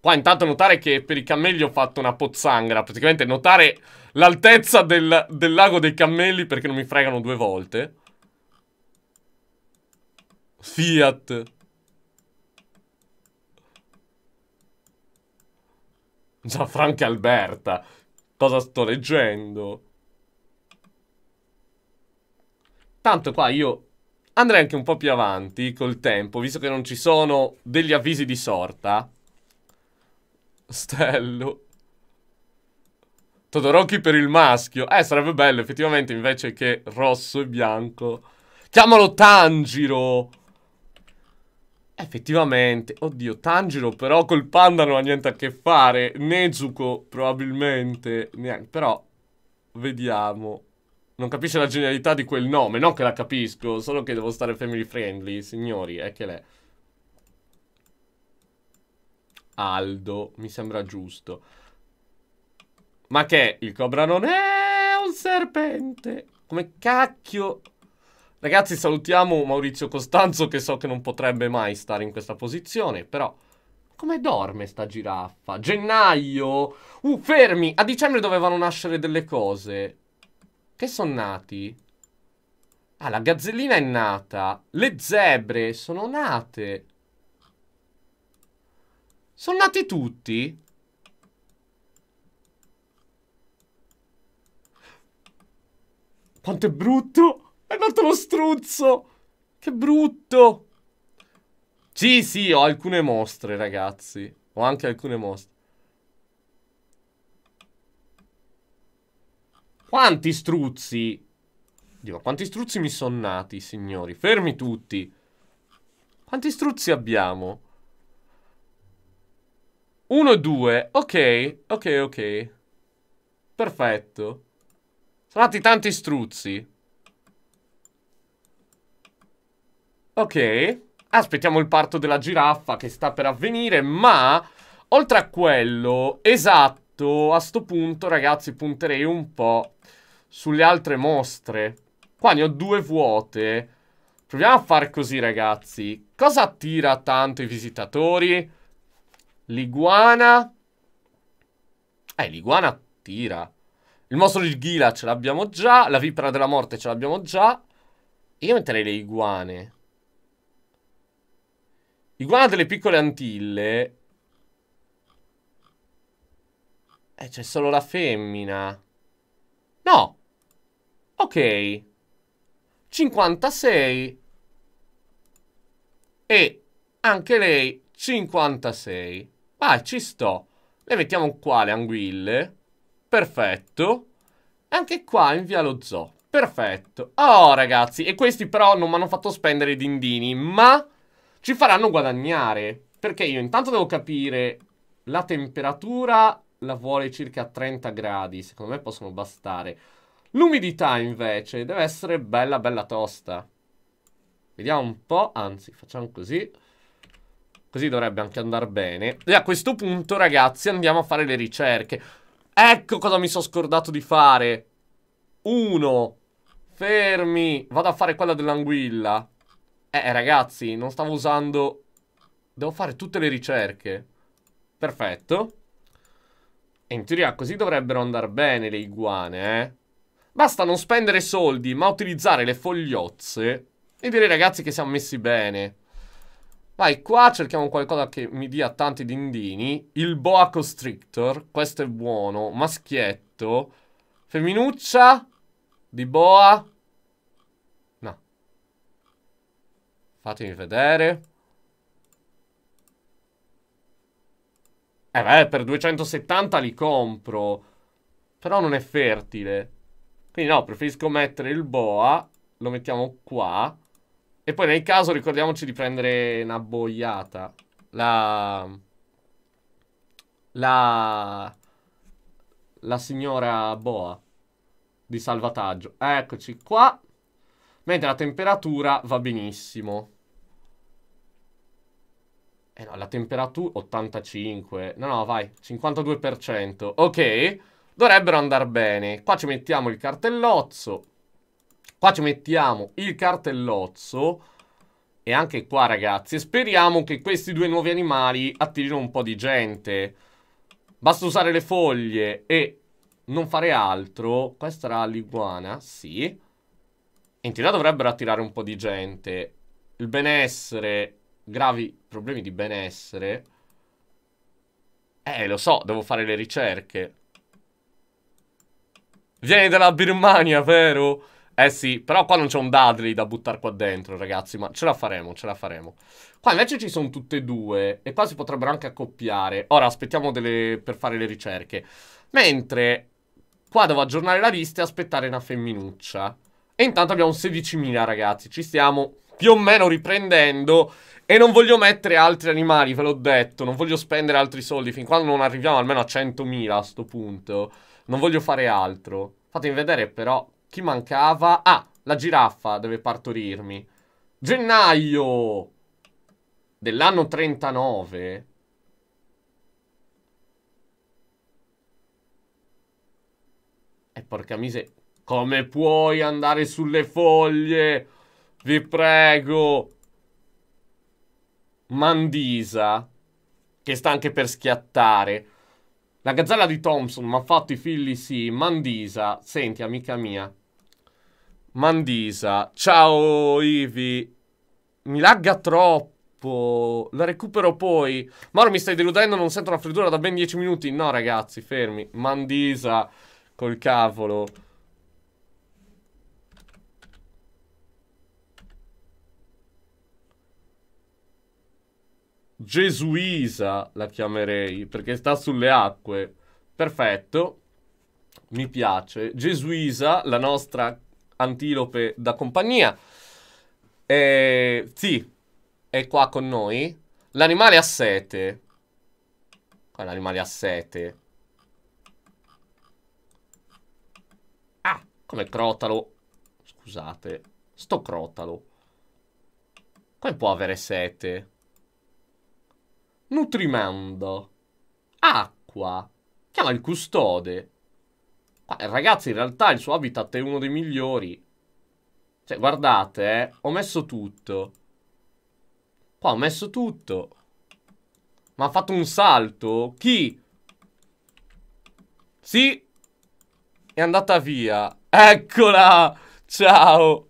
Qua intanto notare che per i cammelli ho fatto una pozzanghera. Praticamente notare l'altezza del, del lago dei cammelli perché non mi fregano due volte. Fiat. Gianfranca Alberta. Cosa sto leggendo? Tanto qua io andrei anche un po' più avanti col tempo, visto che non ci sono degli avvisi di sorta. Stello. Todoroki per il maschio. Eh, sarebbe bello, effettivamente, invece che rosso e bianco. Chiamalo Tanjiro! Effettivamente. Oddio, Tanjiro però col panda non ha niente a che fare. Nezuko probabilmente. Neanche. Però, vediamo. Non capisce la genialità di quel nome. Non che la capisco, solo che devo stare family friendly, signori. È che l'è. Aldo, mi sembra giusto. Ma che il cobra non è un serpente? Come cacchio? Ragazzi, salutiamo Maurizio Costanzo che so che non potrebbe mai stare in questa posizione, però... Come dorme sta giraffa? Gennaio? Uh, fermi! A dicembre dovevano nascere delle cose. Che sono nati? Ah, la gazzellina è nata. Le zebre sono nate. Sono nati tutti? Quanto è brutto! È nato lo struzzo! Che brutto! Sì, sì, ho alcune mostre, ragazzi. Ho anche alcune mostre. Quanti struzzi? Dio, quanti struzzi mi sono nati, signori. Fermi tutti. Quanti struzzi abbiamo? Uno e due. Ok, ok, ok. Perfetto. Sono nati tanti struzzi. Ok. Aspettiamo il parto della giraffa che sta per avvenire, ma... Oltre a quello, esatto detto, a sto punto, ragazzi, punterei un po' sulle altre mostre. Qua ne ho due vuote. Proviamo a far così, ragazzi. Cosa attira tanto i visitatori? L'iguana. Eh, l'iguana attira. Il mostro di Ghila ce l'abbiamo già. La vipera della morte ce l'abbiamo già. Io metterei le iguane. Iguana delle piccole antille Eh, c'è solo la femmina. No. Ok. 56. E anche lei 56. Vai, ci sto. Le mettiamo qua le anguille. Perfetto. E anche qua invia lo zoo. Perfetto. Oh, ragazzi. E questi però non mi hanno fatto spendere i dindini, ma ci faranno guadagnare. Perché io intanto devo capire la temperatura la vuole circa a 30 gradi, secondo me possono bastare. L'umidità invece deve essere bella bella tosta. Vediamo un po', anzi facciamo così. Così dovrebbe anche andare bene. E a questo punto ragazzi andiamo a fare le ricerche. Ecco cosa mi sono scordato di fare. Uno. Fermi. Vado a fare quella dell'anguilla. Eh, eh ragazzi, non stavo usando... Devo fare tutte le ricerche. Perfetto. E in teoria così dovrebbero andare bene le iguane, eh? Basta non spendere soldi, ma utilizzare le fogliozze e dire ai ragazzi che siamo messi bene. Vai, qua cerchiamo qualcosa che mi dia tanti dindini. Il boa constrictor, questo è buono. Maschietto. Femminuccia di boa. No. Fatemi vedere. Eh beh, per 270 li compro. Però non è fertile. Quindi no, preferisco mettere il boa. Lo mettiamo qua. E poi nel caso ricordiamoci di prendere una boiata. La... La... La signora boa. Di salvataggio. Eccoci qua. Mentre la temperatura va benissimo. Eh no, la temperatura 85. No, no, vai, 52%. Ok, dovrebbero andare bene. Qua ci mettiamo il cartellozzo. Qua ci mettiamo il cartellozzo. E anche qua, ragazzi, speriamo che questi due nuovi animali attirino un po' di gente. Basta usare le foglie e non fare altro. Questa era l'iguana, sì. In teoria dovrebbero attirare un po' di gente. Il benessere gravi problemi di benessere. Eh, lo so, devo fare le ricerche. Vieni dalla Birmania, vero? Eh sì, però qua non c'è un Dudley da buttare qua dentro, ragazzi, ma ce la faremo, ce la faremo. Qua invece ci sono tutte e due, e qua si potrebbero anche accoppiare. Ora aspettiamo delle... per fare le ricerche. Mentre qua devo aggiornare la lista e aspettare una femminuccia. E intanto abbiamo 16.000, ragazzi, ci stiamo più o meno riprendendo. E non voglio mettere altri animali, ve l'ho detto. Non voglio spendere altri soldi fin quando non arriviamo almeno a 100.000 a sto punto. Non voglio fare altro. Fatemi vedere però chi mancava. Ah, la giraffa deve partorirmi. Gennaio dell'anno 39. E porca miseria. Come puoi andare sulle foglie? Vi prego. Mandisa, che sta anche per schiattare. La gazzella di Thompson, mi ha fatto i figli sì. Mandisa, senti amica mia. Mandisa, ciao Ivi. Mi lagga troppo. La recupero poi. Mauro mi stai deludendo, non sento la freddura da ben 10 minuti. No ragazzi, fermi. Mandisa, col cavolo. Gesuisa la chiamerei perché sta sulle acque. Perfetto, mi piace. Gesuisa, la nostra antilope da compagnia. Eh, sì, è qua con noi. L'animale ha sete. L'animale ha sete. Ah, come crotalo. Scusate, sto crotalo. Come può avere sete? Nutrimando. Acqua. Chiama il custode. Ragazzi, in realtà il suo habitat è uno dei migliori. Cioè, guardate, eh. Ho messo tutto. Qua ho messo tutto. Ma ha fatto un salto. Chi? Sì. È andata via. Eccola. Ciao.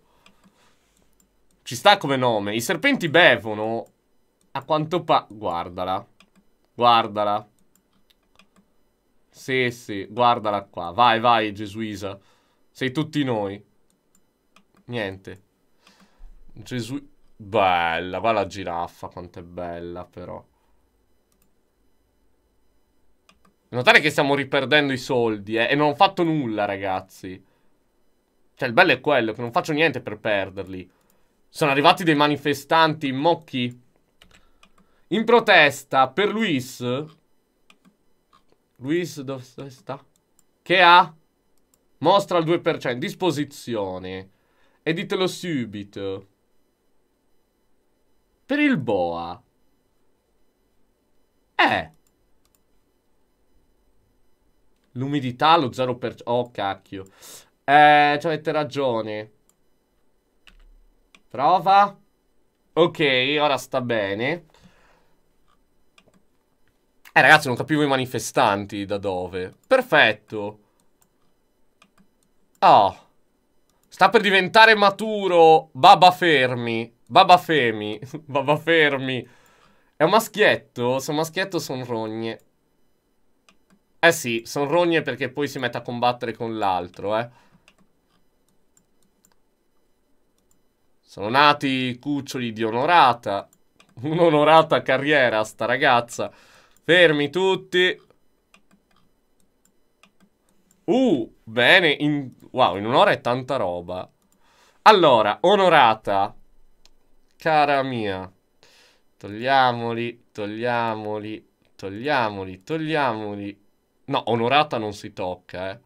Ci sta come nome. I serpenti bevono a quanto pa... Guardala. Guardala. Sì, sì, guardala qua. Vai, vai, Gesuisa. Sei tutti noi. Niente. Gesù... Bella, va la giraffa, quanto è bella però. Notare che stiamo riperdendo i soldi, eh, e non ho fatto nulla, ragazzi. Cioè, il bello è quello, che non faccio niente per perderli. Sono arrivati dei manifestanti in mocchi in protesta per Luis. Luis dove sta? Che ha? Mostra il 2%. Disposizione. E ditelo subito. Per il boa. Eh. L'umidità, lo 0%. Oh, cacchio. Eh, ci avete ragione. Prova. Ok, ora sta bene. Eh ragazzi non capivo i manifestanti da dove Perfetto oh. Sta per diventare maturo Baba Fermi Baba Femi Baba Fermi È un maschietto? Se è un maschietto sono rogne Eh sì, sono rogne perché poi si mette a combattere con l'altro eh Sono nati cuccioli di onorata Un'onorata carriera sta ragazza Fermi tutti. Uh, bene. In... Wow, in un'ora è tanta roba. Allora, onorata. Cara mia. Togliamoli, togliamoli, togliamoli, togliamoli. No, onorata non si tocca, eh.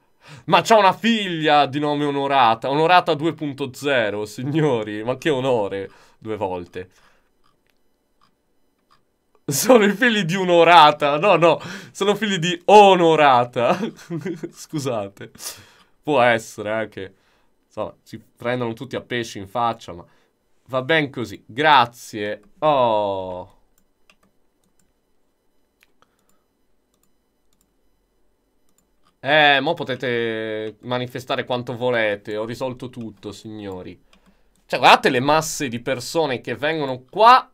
Ma c'ha una figlia di nome Onorata. Onorata 2.0, signori. Ma che onore. Due volte. Sono i figli di un'orata. No, no, sono figli di onorata. Scusate. Può essere anche. Eh, insomma, si prendono tutti a pesci in faccia, ma va ben così. Grazie. Oh. Eh, mo potete manifestare quanto volete. Ho risolto tutto, signori. Cioè, guardate le masse di persone che vengono qua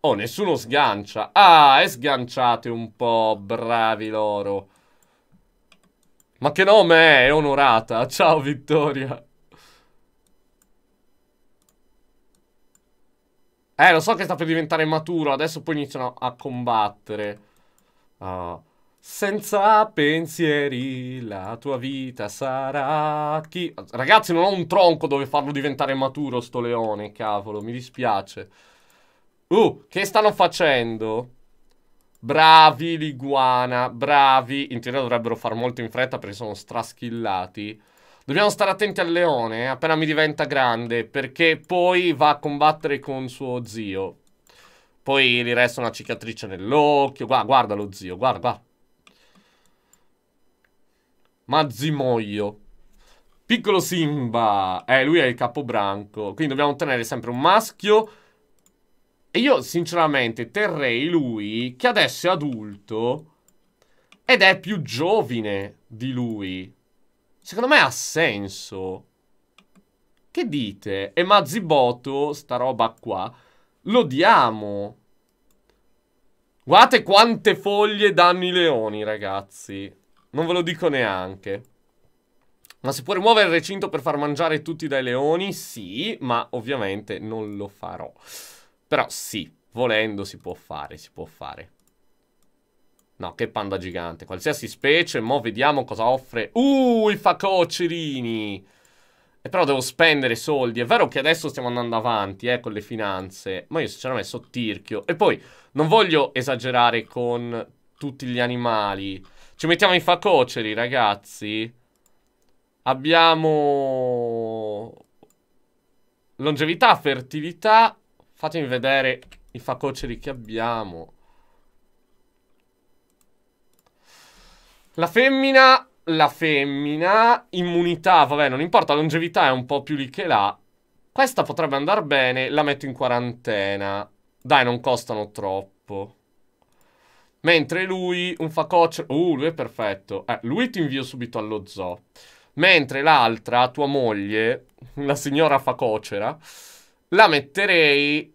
Oh, nessuno sgancia. Ah, e sganciate un po', bravi loro. Ma che nome è? È onorata. Ciao, Vittoria. Eh, lo so che sta per diventare maturo. Adesso poi iniziano a combattere. Uh, senza pensieri la tua vita sarà chi... Ragazzi, non ho un tronco dove farlo diventare maturo sto leone, cavolo. Mi dispiace. Uh, che stanno facendo? Bravi l'iguana, bravi. In teoria dovrebbero far molto in fretta perché sono straschillati. Dobbiamo stare attenti al leone, eh, appena mi diventa grande, perché poi va a combattere con suo zio. Poi gli resta una cicatrice nell'occhio. Guarda, guarda lo zio, guarda, guarda. Mazzimoglio. Piccolo Simba. Eh, lui è il capobranco. Quindi dobbiamo ottenere sempre un maschio e io sinceramente terrei lui che adesso è adulto ed è più giovane di lui. Secondo me ha senso. Che dite? E Mazziboto, sta roba qua, lo diamo. Guardate quante foglie danno i leoni, ragazzi. Non ve lo dico neanche. Ma si può rimuovere il recinto per far mangiare tutti dai leoni? Sì, ma ovviamente non lo farò. Però sì, volendo si può fare, si può fare. No, che panda gigante. Qualsiasi specie, mo vediamo cosa offre. Uh, i facocerini! E però devo spendere soldi. È vero che adesso stiamo andando avanti, eh, con le finanze. Ma io sinceramente so tirchio. E poi, non voglio esagerare con tutti gli animali. Ci mettiamo i facoceri, ragazzi. Abbiamo... Longevità, fertilità, Fatemi vedere i facoceri che abbiamo. La femmina... La femmina... Immunità, vabbè, non importa, longevità è un po' più lì che là. Questa potrebbe andare bene, la metto in quarantena. Dai, non costano troppo. Mentre lui, un facocero... Uh, lui è perfetto. Eh, lui ti invio subito allo zoo. Mentre l'altra, tua moglie, la signora facocera... La metterei...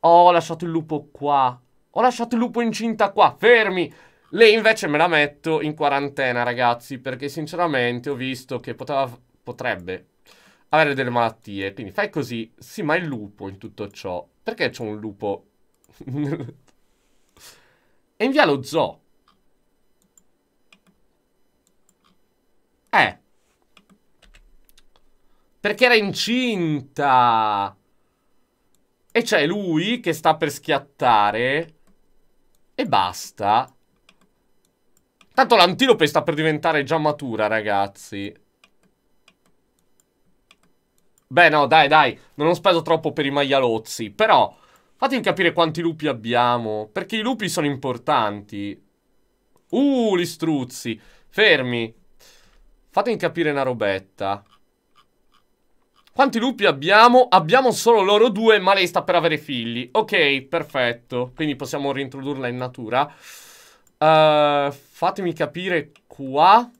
ho lasciato il lupo qua. Ho lasciato il lupo incinta qua. Fermi! Lei invece me la metto in quarantena, ragazzi, perché sinceramente ho visto che poteva... potrebbe avere delle malattie. Quindi fai così. Sì, ma il lupo in tutto ciò. Perché c'è un lupo? e invia lo zoo. Eh. Perché era incinta. E c'è lui che sta per schiattare. E basta. Tanto l'antilope sta per diventare già matura, ragazzi. Beh, no, dai, dai. Non ho speso troppo per i maialozzi. Però, fatemi capire quanti lupi abbiamo. Perché i lupi sono importanti. Uh, gli struzzi. Fermi. Fatemi capire una robetta. Quanti lupi abbiamo? Abbiamo solo loro due, ma lei sta per avere figli. Ok, perfetto. Quindi possiamo reintrodurla in natura. Uh, fatemi capire qua.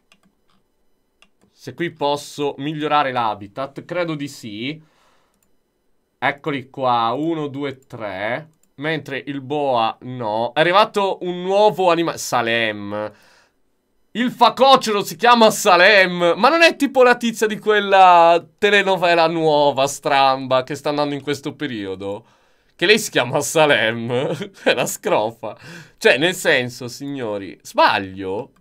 Se qui posso migliorare l'habitat. Credo di sì. Eccoli qua. Uno, due, tre. Mentre il boa no. È arrivato un nuovo animale. Salem. Il facocero si chiama Salem, ma non è tipo la tizia di quella telenovela nuova, stramba, che sta andando in questo periodo? Che lei si chiama Salem, è la scrofa. Cioè, nel senso, signori, sbaglio?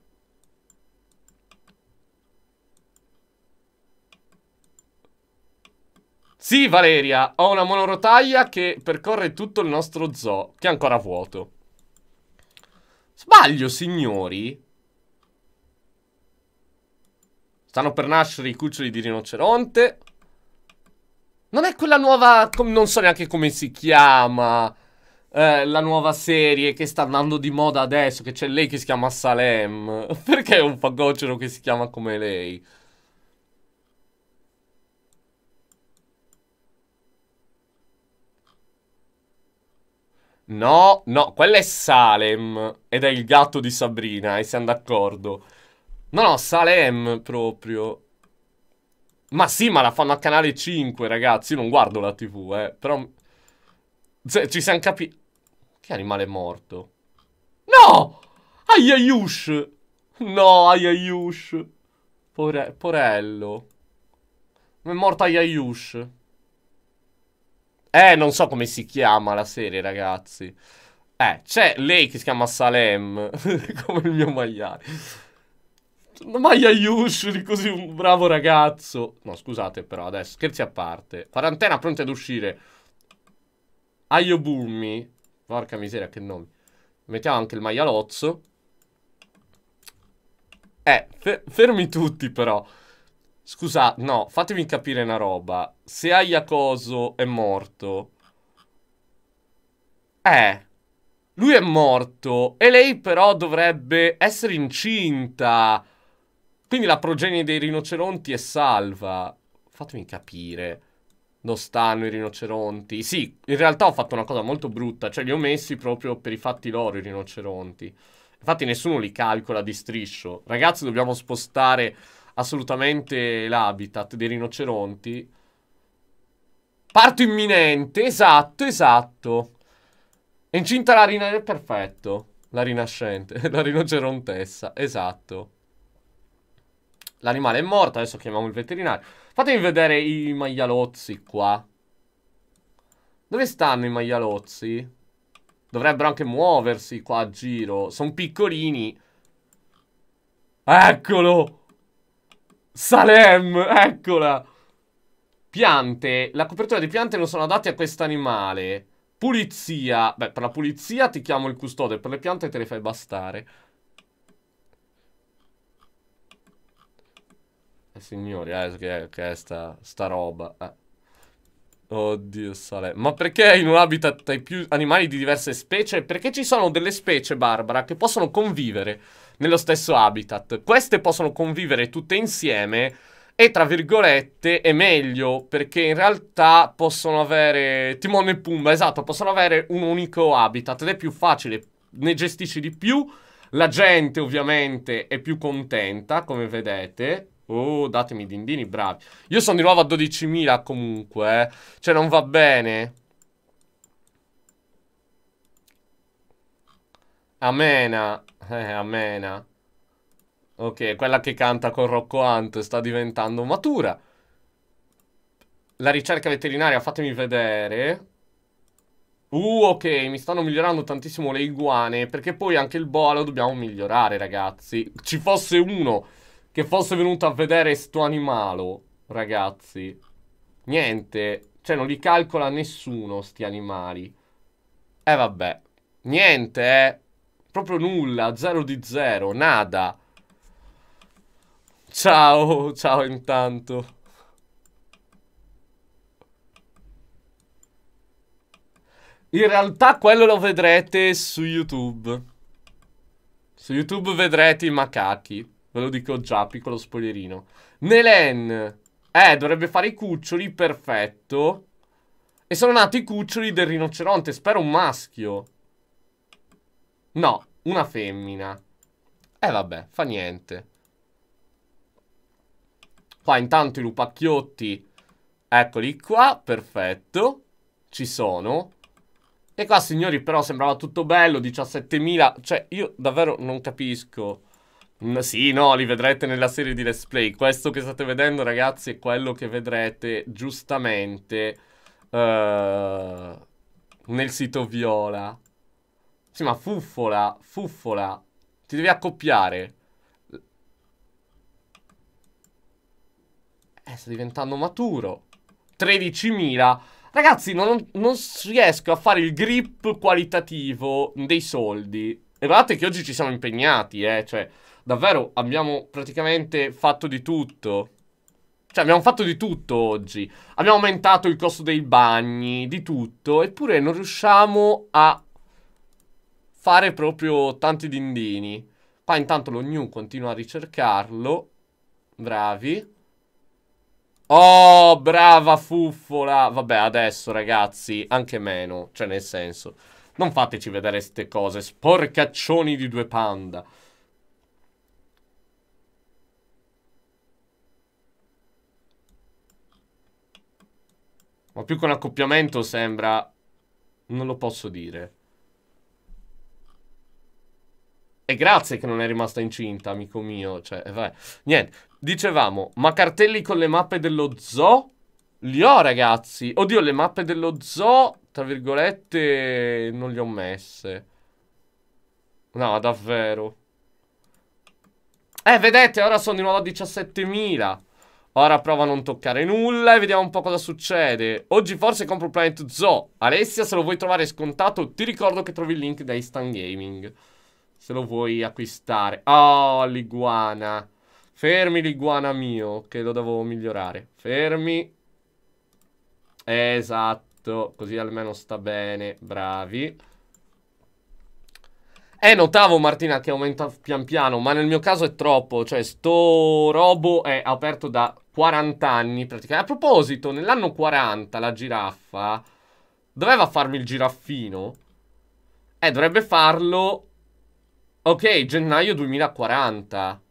Sì, Valeria, ho una monorotaia che percorre tutto il nostro zoo, che è ancora vuoto. Sbaglio, signori? Stanno per nascere i cuccioli di rinoceronte. Non è quella nuova... Non so neanche come si chiama... Eh, la nuova serie che sta andando di moda adesso, che c'è lei che si chiama Salem. Perché è un fagocero che si chiama come lei? No, no, quella è Salem ed è il gatto di Sabrina, e siamo d'accordo. No, no, Salem proprio. Ma sì, ma la fanno a canale 5, ragazzi. Io non guardo la TV, eh. Però... Cioè, ci siamo capiti... Che animale è morto? No! Aiaiush! No, Aiaiush! Pore... Porello. Non è morto Aiaiush. Eh, non so come si chiama la serie, ragazzi. Eh, c'è lei che si chiama Salem. come il mio maiale. Ma Yayushuri, così un bravo ragazzo. No, scusate però, adesso, scherzi a parte. Quarantena pronti ad uscire. Ayobumi. Porca miseria, che nome. Mettiamo anche il maialozzo. Eh, fer fermi tutti però. Scusa, no, fatemi capire una roba. Se Ayakoso è morto... Eh... Lui è morto e lei però dovrebbe essere incinta. Quindi la progenie dei rinoceronti è salva. Fatemi capire. Non stanno i rinoceronti. Sì, in realtà ho fatto una cosa molto brutta. Cioè li ho messi proprio per i fatti loro i rinoceronti. Infatti nessuno li calcola di striscio. Ragazzi, dobbiamo spostare assolutamente l'habitat dei rinoceronti. Parto imminente, esatto, esatto. È incinta la rina... Perfetto, la rinascente, la rinocerontessa, esatto. L'animale è morto, adesso chiamiamo il veterinario. Fatemi vedere i maialozzi qua. Dove stanno i maialozzi? Dovrebbero anche muoversi qua a giro. Sono piccolini. Eccolo! Salem, eccola! Piante. La copertura di piante non sono adatte a questo animale. Pulizia. Beh, per la pulizia ti chiamo il custode, per le piante te le fai bastare. Eh, signori, eh, che, che è sta, sta roba. Eh. Oddio, sale. Ma perché in un habitat hai più animali di diverse specie? Perché ci sono delle specie, Barbara, che possono convivere nello stesso habitat. Queste possono convivere tutte insieme e, tra virgolette, è meglio perché in realtà possono avere... Timone e Pumba, esatto, possono avere un unico habitat ed è più facile, ne gestisci di più. La gente ovviamente è più contenta, come vedete, Oh, datemi i dindini, bravi. Io sono di nuovo a 12.000 comunque, eh. Cioè, non va bene. Amena. Eh, amena. Ok, quella che canta con Rocco Hunt sta diventando matura. La ricerca veterinaria, fatemi vedere. Uh, ok, mi stanno migliorando tantissimo le iguane, perché poi anche il boa lo dobbiamo migliorare, ragazzi. Ci fosse uno che fosse venuto a vedere sto animalo, ragazzi. Niente, cioè non li calcola nessuno sti animali. E eh, vabbè, niente, eh. Proprio nulla, 0 di 0, nada. Ciao, ciao intanto. In realtà quello lo vedrete su YouTube. Su YouTube vedrete i macachi. Ve lo dico già, piccolo spoilerino. Nelen. Eh, dovrebbe fare i cuccioli, perfetto. E sono nati i cuccioli del rinoceronte, spero un maschio. No, una femmina. Eh vabbè, fa niente. Qua intanto i lupacchiotti, eccoli qua, perfetto. Ci sono. E qua, signori, però sembrava tutto bello, 17.000. Cioè, io davvero non capisco... Mm, sì, no, li vedrete nella serie di Let's Play. Questo che state vedendo, ragazzi, è quello che vedrete giustamente uh, nel sito Viola. Sì, ma fuffola, fuffola. Ti devi accoppiare. Eh, sta diventando maturo. 13.000. Ragazzi, non, non riesco a fare il grip qualitativo dei soldi. E guardate che oggi ci siamo impegnati, eh, cioè... Davvero, abbiamo praticamente fatto di tutto. Cioè, abbiamo fatto di tutto oggi. Abbiamo aumentato il costo dei bagni, di tutto. Eppure non riusciamo a fare proprio tanti dindini. Qua intanto lo new continua a ricercarlo. Bravi. Oh, brava fuffola. Vabbè, adesso, ragazzi, anche meno. Cioè, nel senso, non fateci vedere queste cose. Sporcaccioni di due panda. Ma più che un accoppiamento sembra... Non lo posso dire. E grazie che non è rimasta incinta, amico mio. Cioè, eh, vabbè. Niente. Dicevamo, ma cartelli con le mappe dello zoo? Li ho, ragazzi. Oddio, le mappe dello zoo, tra virgolette, non le ho messe. No, davvero. Eh, vedete, ora sono di nuovo a 17.000. Ora prova a non toccare nulla e vediamo un po' cosa succede. Oggi forse compro Planet Zoo. Alessia, se lo vuoi trovare scontato, ti ricordo che trovi il link da Instant Gaming. Se lo vuoi acquistare. Oh, l'iguana. Fermi l'iguana mio, che lo devo migliorare. Fermi. Esatto, così almeno sta bene. Bravi. Eh, notavo Martina che aumenta pian piano, ma nel mio caso è troppo. Cioè, sto robo è aperto da 40 anni praticamente. A proposito, nell'anno 40 la giraffa doveva farmi il giraffino? Eh, dovrebbe farlo... Ok, gennaio 2040.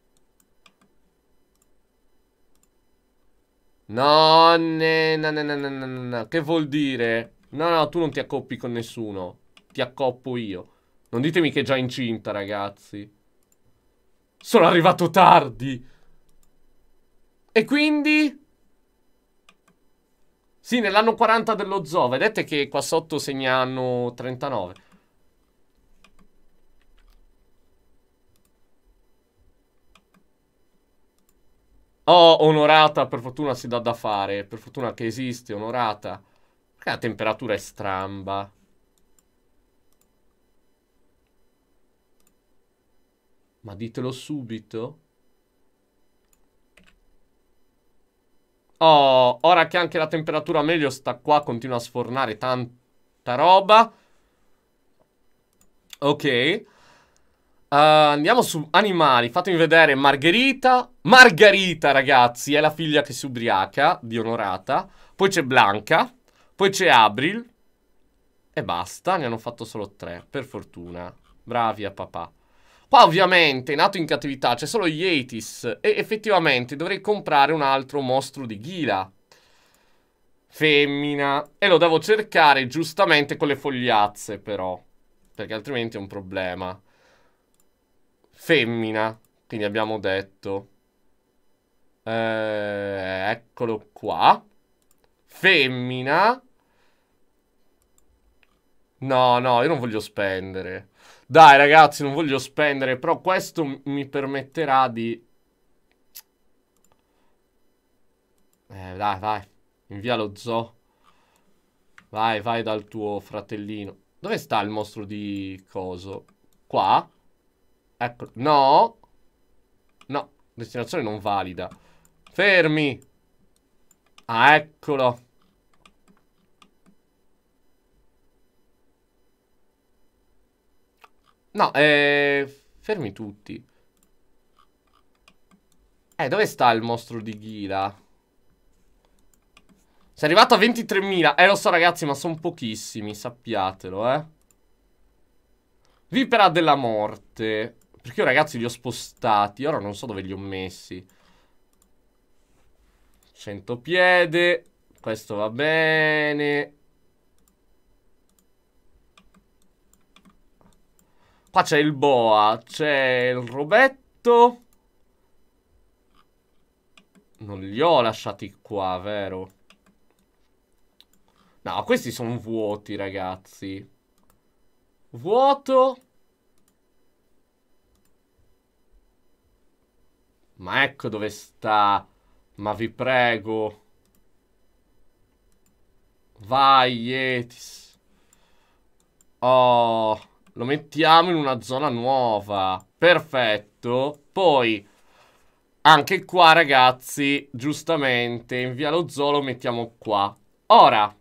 No, ne, no, no, no, no, no, no, che vuol dire? No, no, tu non ti accoppi con nessuno. Ti accoppo io. Non ditemi che è già incinta, ragazzi. Sono arrivato tardi. E quindi... Sì, nell'anno 40 dello zoo. Vedete che qua sotto segnano 39. Oh, onorata, per fortuna si dà da fare. Per fortuna che esiste, onorata. Perché la temperatura è stramba? Ma ditelo subito. Oh, ora che anche la temperatura meglio sta qua, continua a sfornare tanta roba. Ok. Uh, andiamo su animali. Fatemi vedere Margherita. Margherita, ragazzi, è la figlia che si ubriaca, di onorata. Poi c'è Blanca. Poi c'è Abril. E basta, ne hanno fatto solo tre, per fortuna. Bravi a papà. Qua ovviamente nato in cattività, c'è solo Yetis e effettivamente dovrei comprare un altro mostro di Ghila. Femmina. E lo devo cercare giustamente con le fogliazze però, perché altrimenti è un problema. Femmina, quindi abbiamo detto. Eh, eccolo qua. Femmina. No, no, io non voglio spendere. Dai ragazzi, non voglio spendere, però questo mi permetterà di... Eh, dai, vai. Invia lo zoo. Vai, vai dal tuo fratellino. Dove sta il mostro di coso? Qua? Ecco. No. No. Destinazione non valida. Fermi. Ah, eccolo. No, eh... Fermi tutti. Eh, dove sta il mostro di Ghila? Sei arrivato a 23.000. Eh, lo so, ragazzi, ma sono pochissimi, sappiatelo, eh. Vipera della morte. Perché io, ragazzi, li ho spostati. Ora non so dove li ho messi. Centopiede. Questo va bene. Qua c'è il boa, c'è il robetto. Non li ho lasciati qua, vero? No, questi sono vuoti, ragazzi. Vuoto. Ma ecco dove sta. Ma vi prego. Vai, Yetis. Oh... Lo mettiamo in una zona nuova. Perfetto. Poi, anche qua, ragazzi, giustamente, in via lo zoo lo mettiamo qua. Ora.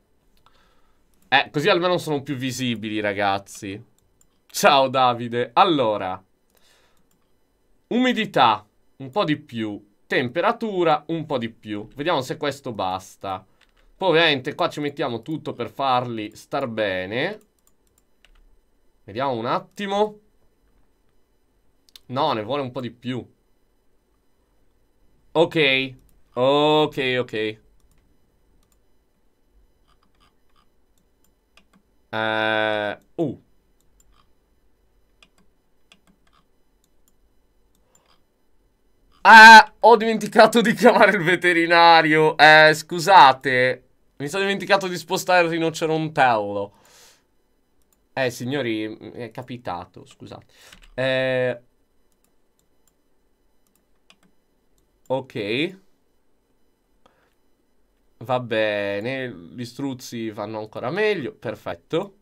Eh, così almeno sono più visibili, ragazzi. Ciao, Davide. Allora. Umidità, un po' di più. Temperatura, un po' di più. Vediamo se questo basta. Poi ovviamente qua ci mettiamo tutto per farli star bene. Vediamo un attimo. No, ne vuole un po' di più. Ok. Ok, ok. Eh... Uh. Eh, ho dimenticato di chiamare il veterinario. Eh, scusate. Mi sono dimenticato di spostare il rinocerontello. Eh, signori, mm, è capitato, scusate. Eh... Ok. Va bene, gli struzzi vanno ancora meglio, perfetto.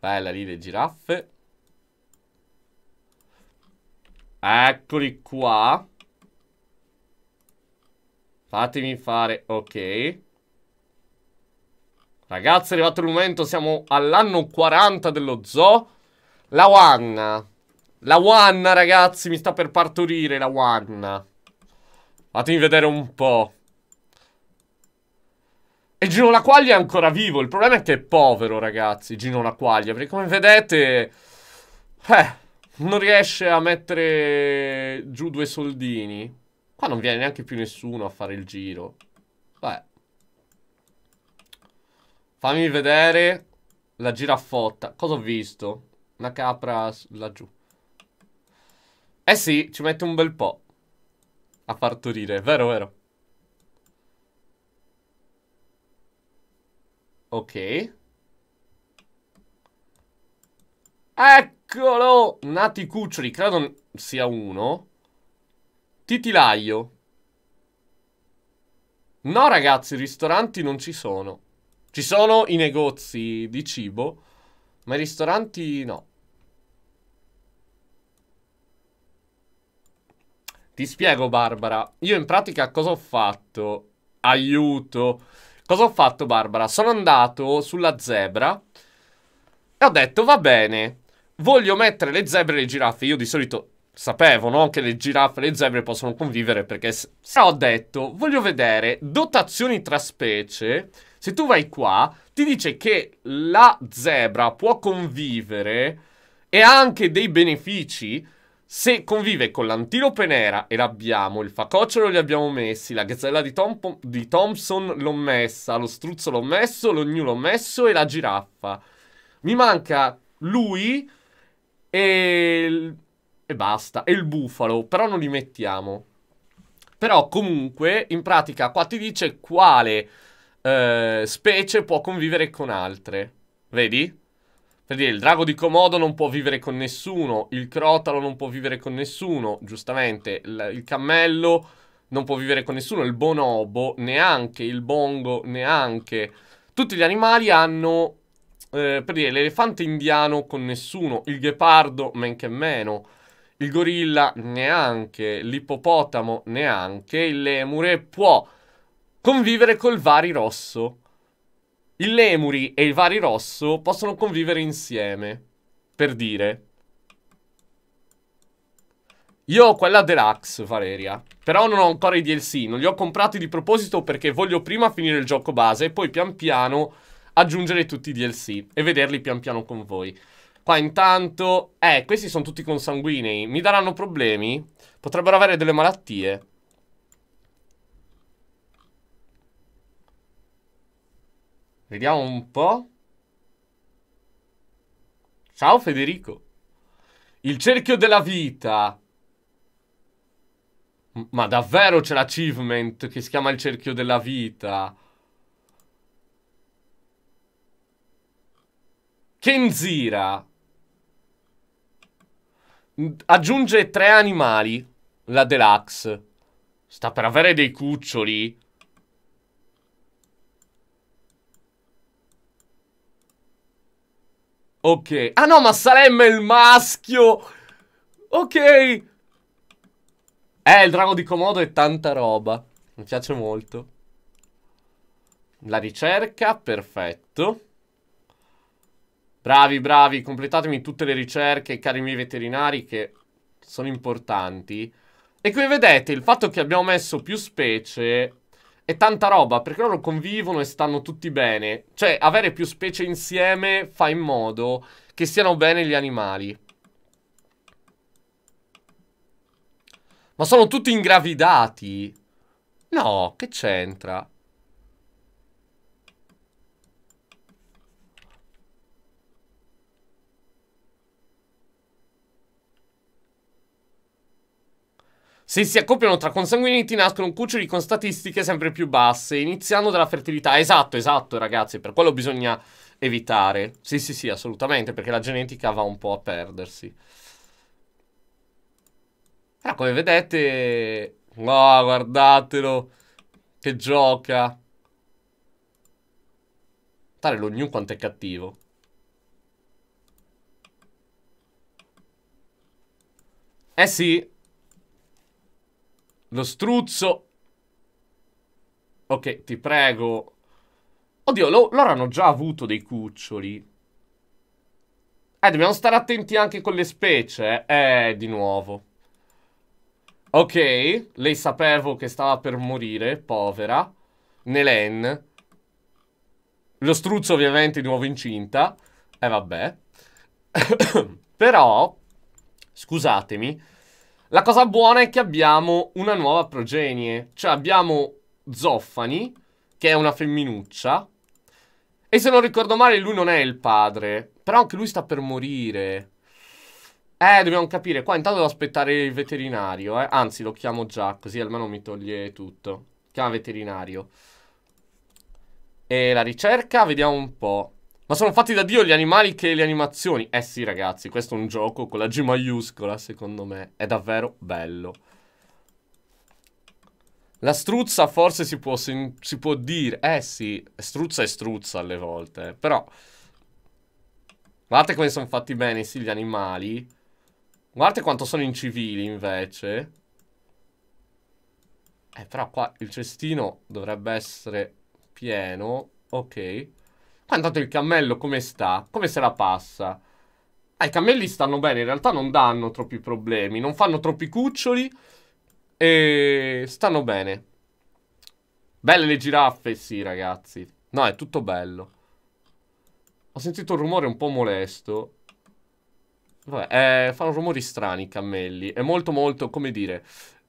Bella lì le giraffe. Eccoli qua. Fatemi fare... Ok. Ragazzi, è arrivato il momento. Siamo all'anno 40 dello zoo. La Wanna. La Wanna, ragazzi. Mi sta per partorire la Wanna. Fatemi vedere un po'. E Gino La Quaglia è ancora vivo. Il problema è che è povero, ragazzi, Gino La Quaglia. Perché come vedete... Eh, non riesce a mettere giù due soldini. Qua non viene neanche più nessuno a fare il giro. Beh. Fammi vedere la giraffotta. Cosa ho visto? Una capra laggiù. Eh sì, ci mette un bel po' a partorire, vero, vero. Ok. Eccolo! Nati cuccioli, credo sia uno. Titilaio. No ragazzi, i ristoranti non ci sono. Ci sono i negozi di cibo, ma i ristoranti no. Ti spiego Barbara, io in pratica cosa ho fatto? Aiuto! Cosa ho fatto Barbara? Sono andato sulla zebra e ho detto va bene, voglio mettere le zebre e le giraffe, io di solito sapevano che le giraffe e le zebre possono convivere perché se ho detto voglio vedere dotazioni tra specie se tu vai qua ti dice che la zebra può convivere e ha anche dei benefici se convive con l'antilope nera e l'abbiamo, il facocero li abbiamo messi, la gazzella di, Tom di Thompson l'ho messa, lo struzzo l'ho messo, lo gnu l'ho messo e la giraffa. Mi manca lui e e basta. E il bufalo, però non li mettiamo. Però comunque, in pratica, qua ti dice quale eh, specie può convivere con altre. Vedi? Per dire, il drago di Comodo non può vivere con nessuno, il crotalo non può vivere con nessuno, giustamente, il, il cammello non può vivere con nessuno, il bonobo neanche, il bongo neanche. Tutti gli animali hanno, eh, per dire, l'elefante indiano con nessuno, il ghepardo men che meno. Il gorilla neanche, l'ippopotamo neanche, il lemure può convivere col vari rosso. Il lemuri e il vari rosso possono convivere insieme, per dire. Io ho quella deluxe, Valeria. Però non ho ancora i DLC, non li ho comprati di proposito perché voglio prima finire il gioco base e poi pian piano aggiungere tutti i DLC e vederli pian piano con voi. Qua intanto... Eh, questi sono tutti consanguinei. Mi daranno problemi? Potrebbero avere delle malattie. Vediamo un po'. Ciao Federico. Il cerchio della vita. Ma davvero c'è l'achievement che si chiama il cerchio della vita? Kenzira aggiunge tre animali, la deluxe. Sta per avere dei cuccioli. Ok. Ah no, ma Salem è il maschio! Ok! Eh, il drago di Comodo è tanta roba. Mi piace molto. La ricerca, perfetto. Bravi, bravi, completatemi tutte le ricerche, cari miei veterinari, che sono importanti. E qui vedete, il fatto che abbiamo messo più specie è tanta roba, perché loro convivono e stanno tutti bene. Cioè, avere più specie insieme fa in modo che stiano bene gli animali. Ma sono tutti ingravidati? No, che c'entra? Se si accoppiano tra consanguiniti nascono cuccioli con statistiche sempre più basse, iniziando dalla fertilità. Esatto, esatto ragazzi, per quello bisogna evitare. Sì, sì, sì, assolutamente, perché la genetica va un po' a perdersi. Però come vedete... No, oh, guardatelo, che gioca. Tale lo new quanto è cattivo. Eh sì, lo struzzo. Ok, ti prego. Oddio, lo, loro hanno già avuto dei cuccioli. Eh, dobbiamo stare attenti anche con le specie. Eh, eh di nuovo. Ok, lei sapevo che stava per morire, povera. Nelen. Lo struzzo ovviamente di nuovo incinta. Eh vabbè. Però, scusatemi, la cosa buona è che abbiamo una nuova progenie. Cioè abbiamo Zoffani, che è una femminuccia. E se non ricordo male lui non è il padre. Però anche lui sta per morire. Eh, dobbiamo capire. Qua intanto devo aspettare il veterinario, eh. Anzi, lo chiamo già, così almeno mi toglie tutto. Chiama veterinario. E la ricerca, vediamo un po'. Ma sono fatti da Dio gli animali che le animazioni. Eh sì, ragazzi, questo è un gioco con la G maiuscola, secondo me. È davvero bello. La struzza forse si può, si può dire. Eh sì, struzza e struzza alle volte. Però... Guardate come sono fatti bene, sì, gli animali. Guardate quanto sono incivili, invece. Eh, però qua il cestino dovrebbe essere pieno. Ok. Poi intanto il cammello come sta? Come se la passa? Ah, i cammelli stanno bene, in realtà non danno troppi problemi, non fanno troppi cuccioli e stanno bene. Belle le giraffe, sì ragazzi. No, è tutto bello. Ho sentito un rumore un po' molesto. Vabbè, eh, fanno rumori strani i cammelli. È molto molto, come dire,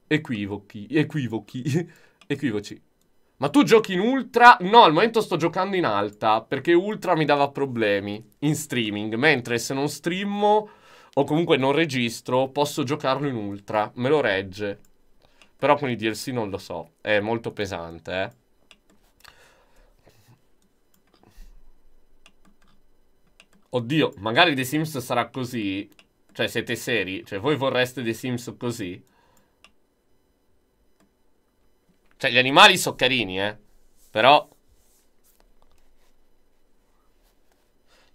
equivochi, equivochi, equivoci. Ma tu giochi in ultra? No, al momento sto giocando in alta, perché ultra mi dava problemi in streaming, mentre se non streammo o comunque non registro, posso giocarlo in ultra, me lo regge. Però con i DLC non lo so, è molto pesante, eh. Oddio, magari The Sims sarà così. Cioè, siete seri? Cioè, voi vorreste The Sims così? Cioè, gli animali sono carini, eh. Però...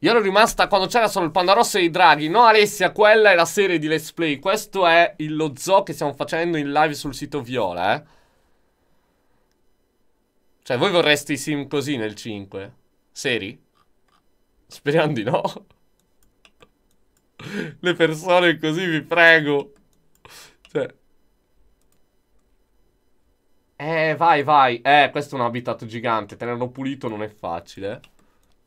Io ero rimasta quando c'era solo il panda rosso e i draghi. No, Alessia, quella è la serie di Let's Play. Questo è il lo zoo che stiamo facendo in live sul sito Viola, eh. Cioè, voi vorreste i sim così nel 5? Seri? Speriamo di no. Le persone così, vi prego. Cioè... Eh, vai, vai. Eh, questo è un habitat gigante. Tenerlo pulito non è facile.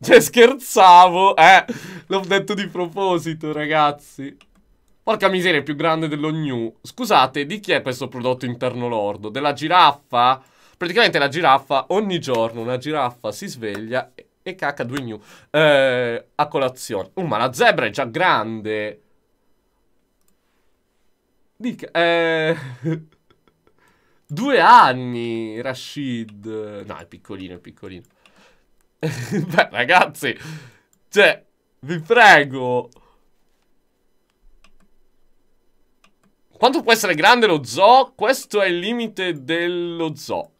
Cioè, scherzavo. Eh, l'ho detto di proposito, ragazzi. Porca miseria, è più grande dello new. Scusate, di chi è questo prodotto interno lordo? Della giraffa? Praticamente la giraffa, ogni giorno una giraffa si sveglia e, cacca due new eh, a colazione. Uh, ma la zebra è già grande. Dica, eh... Due anni, Rashid. No, è piccolino, è piccolino. Beh, ragazzi, cioè, vi prego. Quanto può essere grande lo zoo? Questo è il limite dello zoo.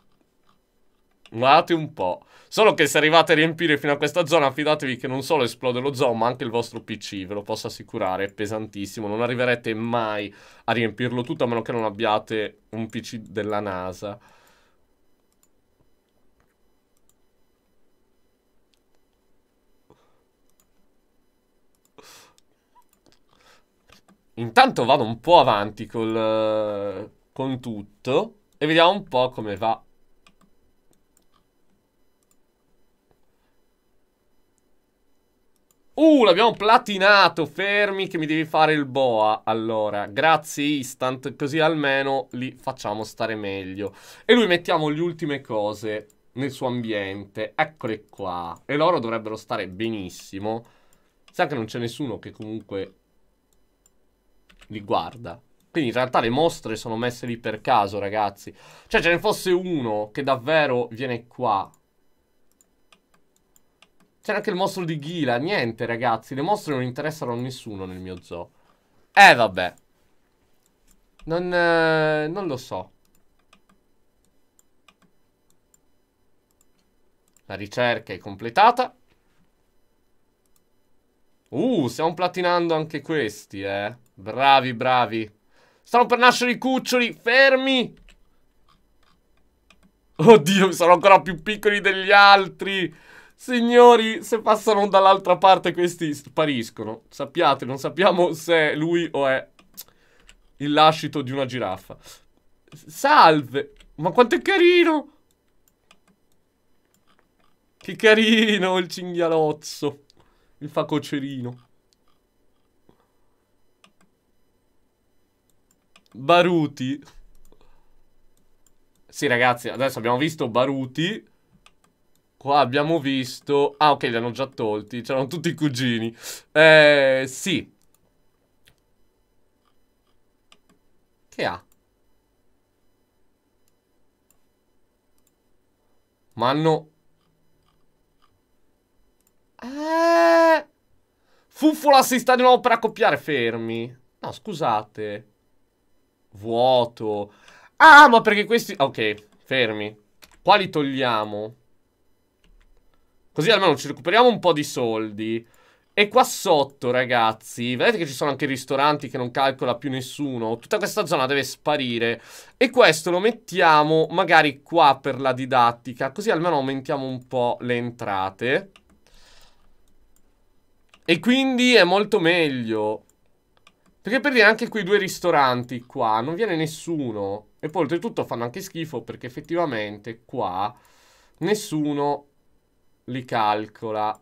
Guardate un po'. Solo che se arrivate a riempire fino a questa zona, fidatevi che non solo esplode lo zoo, ma anche il vostro PC, ve lo posso assicurare, è pesantissimo. Non arriverete mai a riempirlo tutto, a meno che non abbiate un PC della NASA. Intanto vado un po' avanti col, con tutto e vediamo un po' come va Uh, l'abbiamo platinato, fermi che mi devi fare il boa. Allora, grazie Instant, così almeno li facciamo stare meglio. E lui mettiamo le ultime cose nel suo ambiente. Eccole qua. E loro dovrebbero stare benissimo. Sa che non c'è nessuno che comunque li guarda. Quindi in realtà le mostre sono messe lì per caso, ragazzi. Cioè, ce ne fosse uno che davvero viene qua c'era anche il mostro di Ghila. Niente, ragazzi. Le mostre non interessano a nessuno nel mio zoo. Eh, vabbè. Non, eh, non lo so. La ricerca è completata. Uh, stiamo platinando anche questi, eh. Bravi, bravi. Stanno per nascere i cuccioli. Fermi! Oddio, sono ancora più piccoli degli altri. Signori, se passano dall'altra parte questi spariscono. Sappiate, non sappiamo se è lui o è il lascito di una giraffa. Salve! Ma quanto è carino! Che carino il cinghialozzo. Il facocerino. Baruti. Sì, ragazzi, adesso abbiamo visto Baruti. Qua abbiamo visto... Ah, ok, li hanno già tolti. C'erano tutti i cugini. Eh, sì. Che ha? Ma hanno... Eh... Fuffola si sta di nuovo per accoppiare, fermi. No, scusate. Vuoto. Ah, ma perché questi... Ok, fermi. Qua li togliamo. Così almeno ci recuperiamo un po' di soldi. E qua sotto, ragazzi, vedete che ci sono anche i ristoranti che non calcola più nessuno. Tutta questa zona deve sparire. E questo lo mettiamo magari qua per la didattica, così almeno aumentiamo un po' le entrate. E quindi è molto meglio. Perché per dire anche quei due ristoranti qua non viene nessuno. E poi oltretutto fanno anche schifo perché effettivamente qua nessuno li calcola.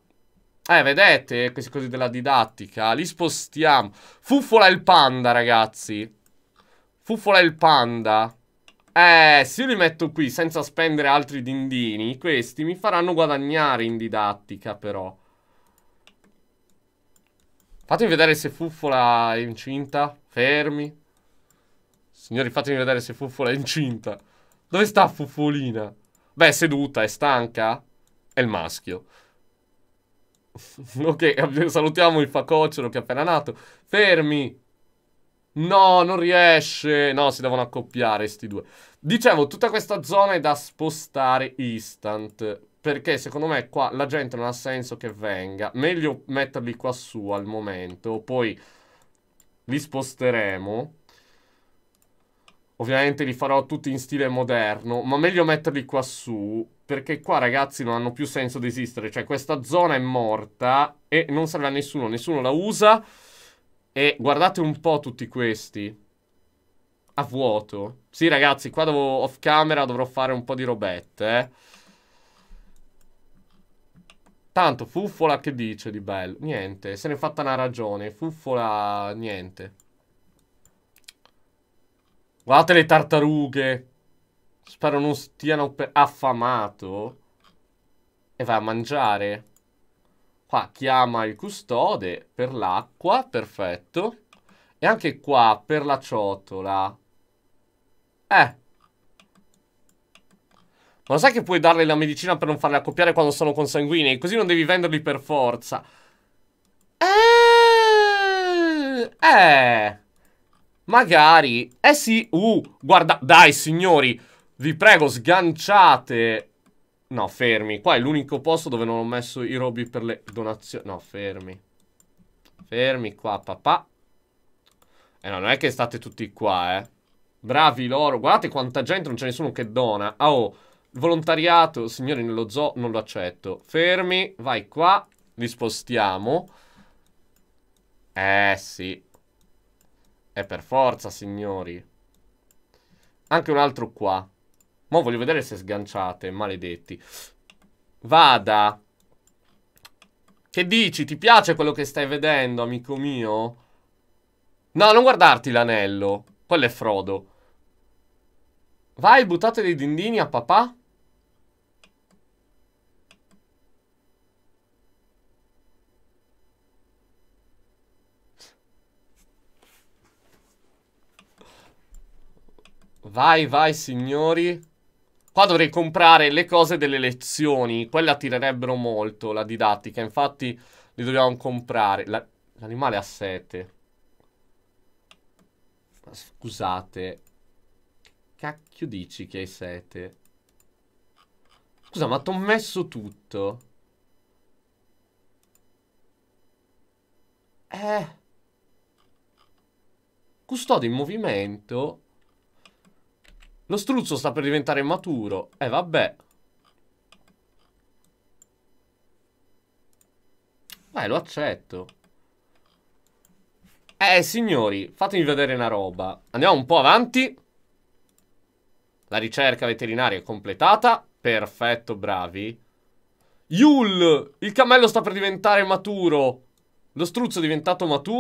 Eh, vedete queste cose della didattica? Li spostiamo. Fuffola il panda, ragazzi. Fuffola il panda. Eh, se io li metto qui senza spendere altri dindini, questi mi faranno guadagnare in didattica, però. Fatemi vedere se Fuffola è incinta. Fermi. Signori, fatemi vedere se Fuffola è incinta. Dove sta Fuffolina? Beh, è seduta, è stanca è il maschio. ok, salutiamo il facocero che è appena nato. Fermi! No, non riesce. No, si devono accoppiare sti due. Dicevo, tutta questa zona è da spostare instant. Perché secondo me qua la gente non ha senso che venga. Meglio metterli qua su al momento. Poi li sposteremo. Ovviamente li farò tutti in stile moderno, ma meglio metterli qua su, perché qua ragazzi non hanno più senso di esistere, cioè questa zona è morta e non serve a nessuno, nessuno la usa e guardate un po' tutti questi a vuoto. Sì ragazzi, qua devo, off camera dovrò fare un po' di robette, eh. Tanto, Fuffola che dice di bello? Niente, se ne è fatta una ragione, Fuffola niente. Guardate le tartarughe. Spero non stiano affamato. E vai a mangiare. Qua chiama il custode per l'acqua, perfetto. E anche qua per la ciotola. Eh. Ma sai che puoi darle la medicina per non farle accoppiare quando sono consanguinei? Così non devi venderli per forza. Eh. Eh. Magari. Eh sì, uh, guarda, dai signori, vi prego sganciate. No, fermi, qua è l'unico posto dove non ho messo i robi per le donazioni. No, fermi. Fermi qua, papà. Eh no, non è che state tutti qua, eh. Bravi loro, guardate quanta gente, non c'è nessuno che dona. Ah, oh, volontariato, signori, nello zoo non lo accetto. Fermi, vai qua, li spostiamo. Eh sì, e per forza, signori. Anche un altro qua. Mo' voglio vedere se sganciate, maledetti. Vada. Che dici? Ti piace quello che stai vedendo, amico mio? No, non guardarti l'anello. Quello è Frodo. Vai, buttate dei dindini a papà. Vai, vai, signori. Qua dovrei comprare le cose delle lezioni. Quelle attirerebbero molto la didattica. Infatti li dobbiamo comprare. L'animale la, ha 7. Scusate. Cacchio dici che hai sete? Scusa, ma t'ho messo tutto. Eh. Custode in movimento. Lo struzzo sta per diventare maturo. Eh, vabbè. Vai, lo accetto. Eh, signori, fatemi vedere una roba. Andiamo un po' avanti. La ricerca veterinaria è completata. Perfetto, bravi. Yul, il cammello sta per diventare maturo. Lo struzzo è diventato maturo.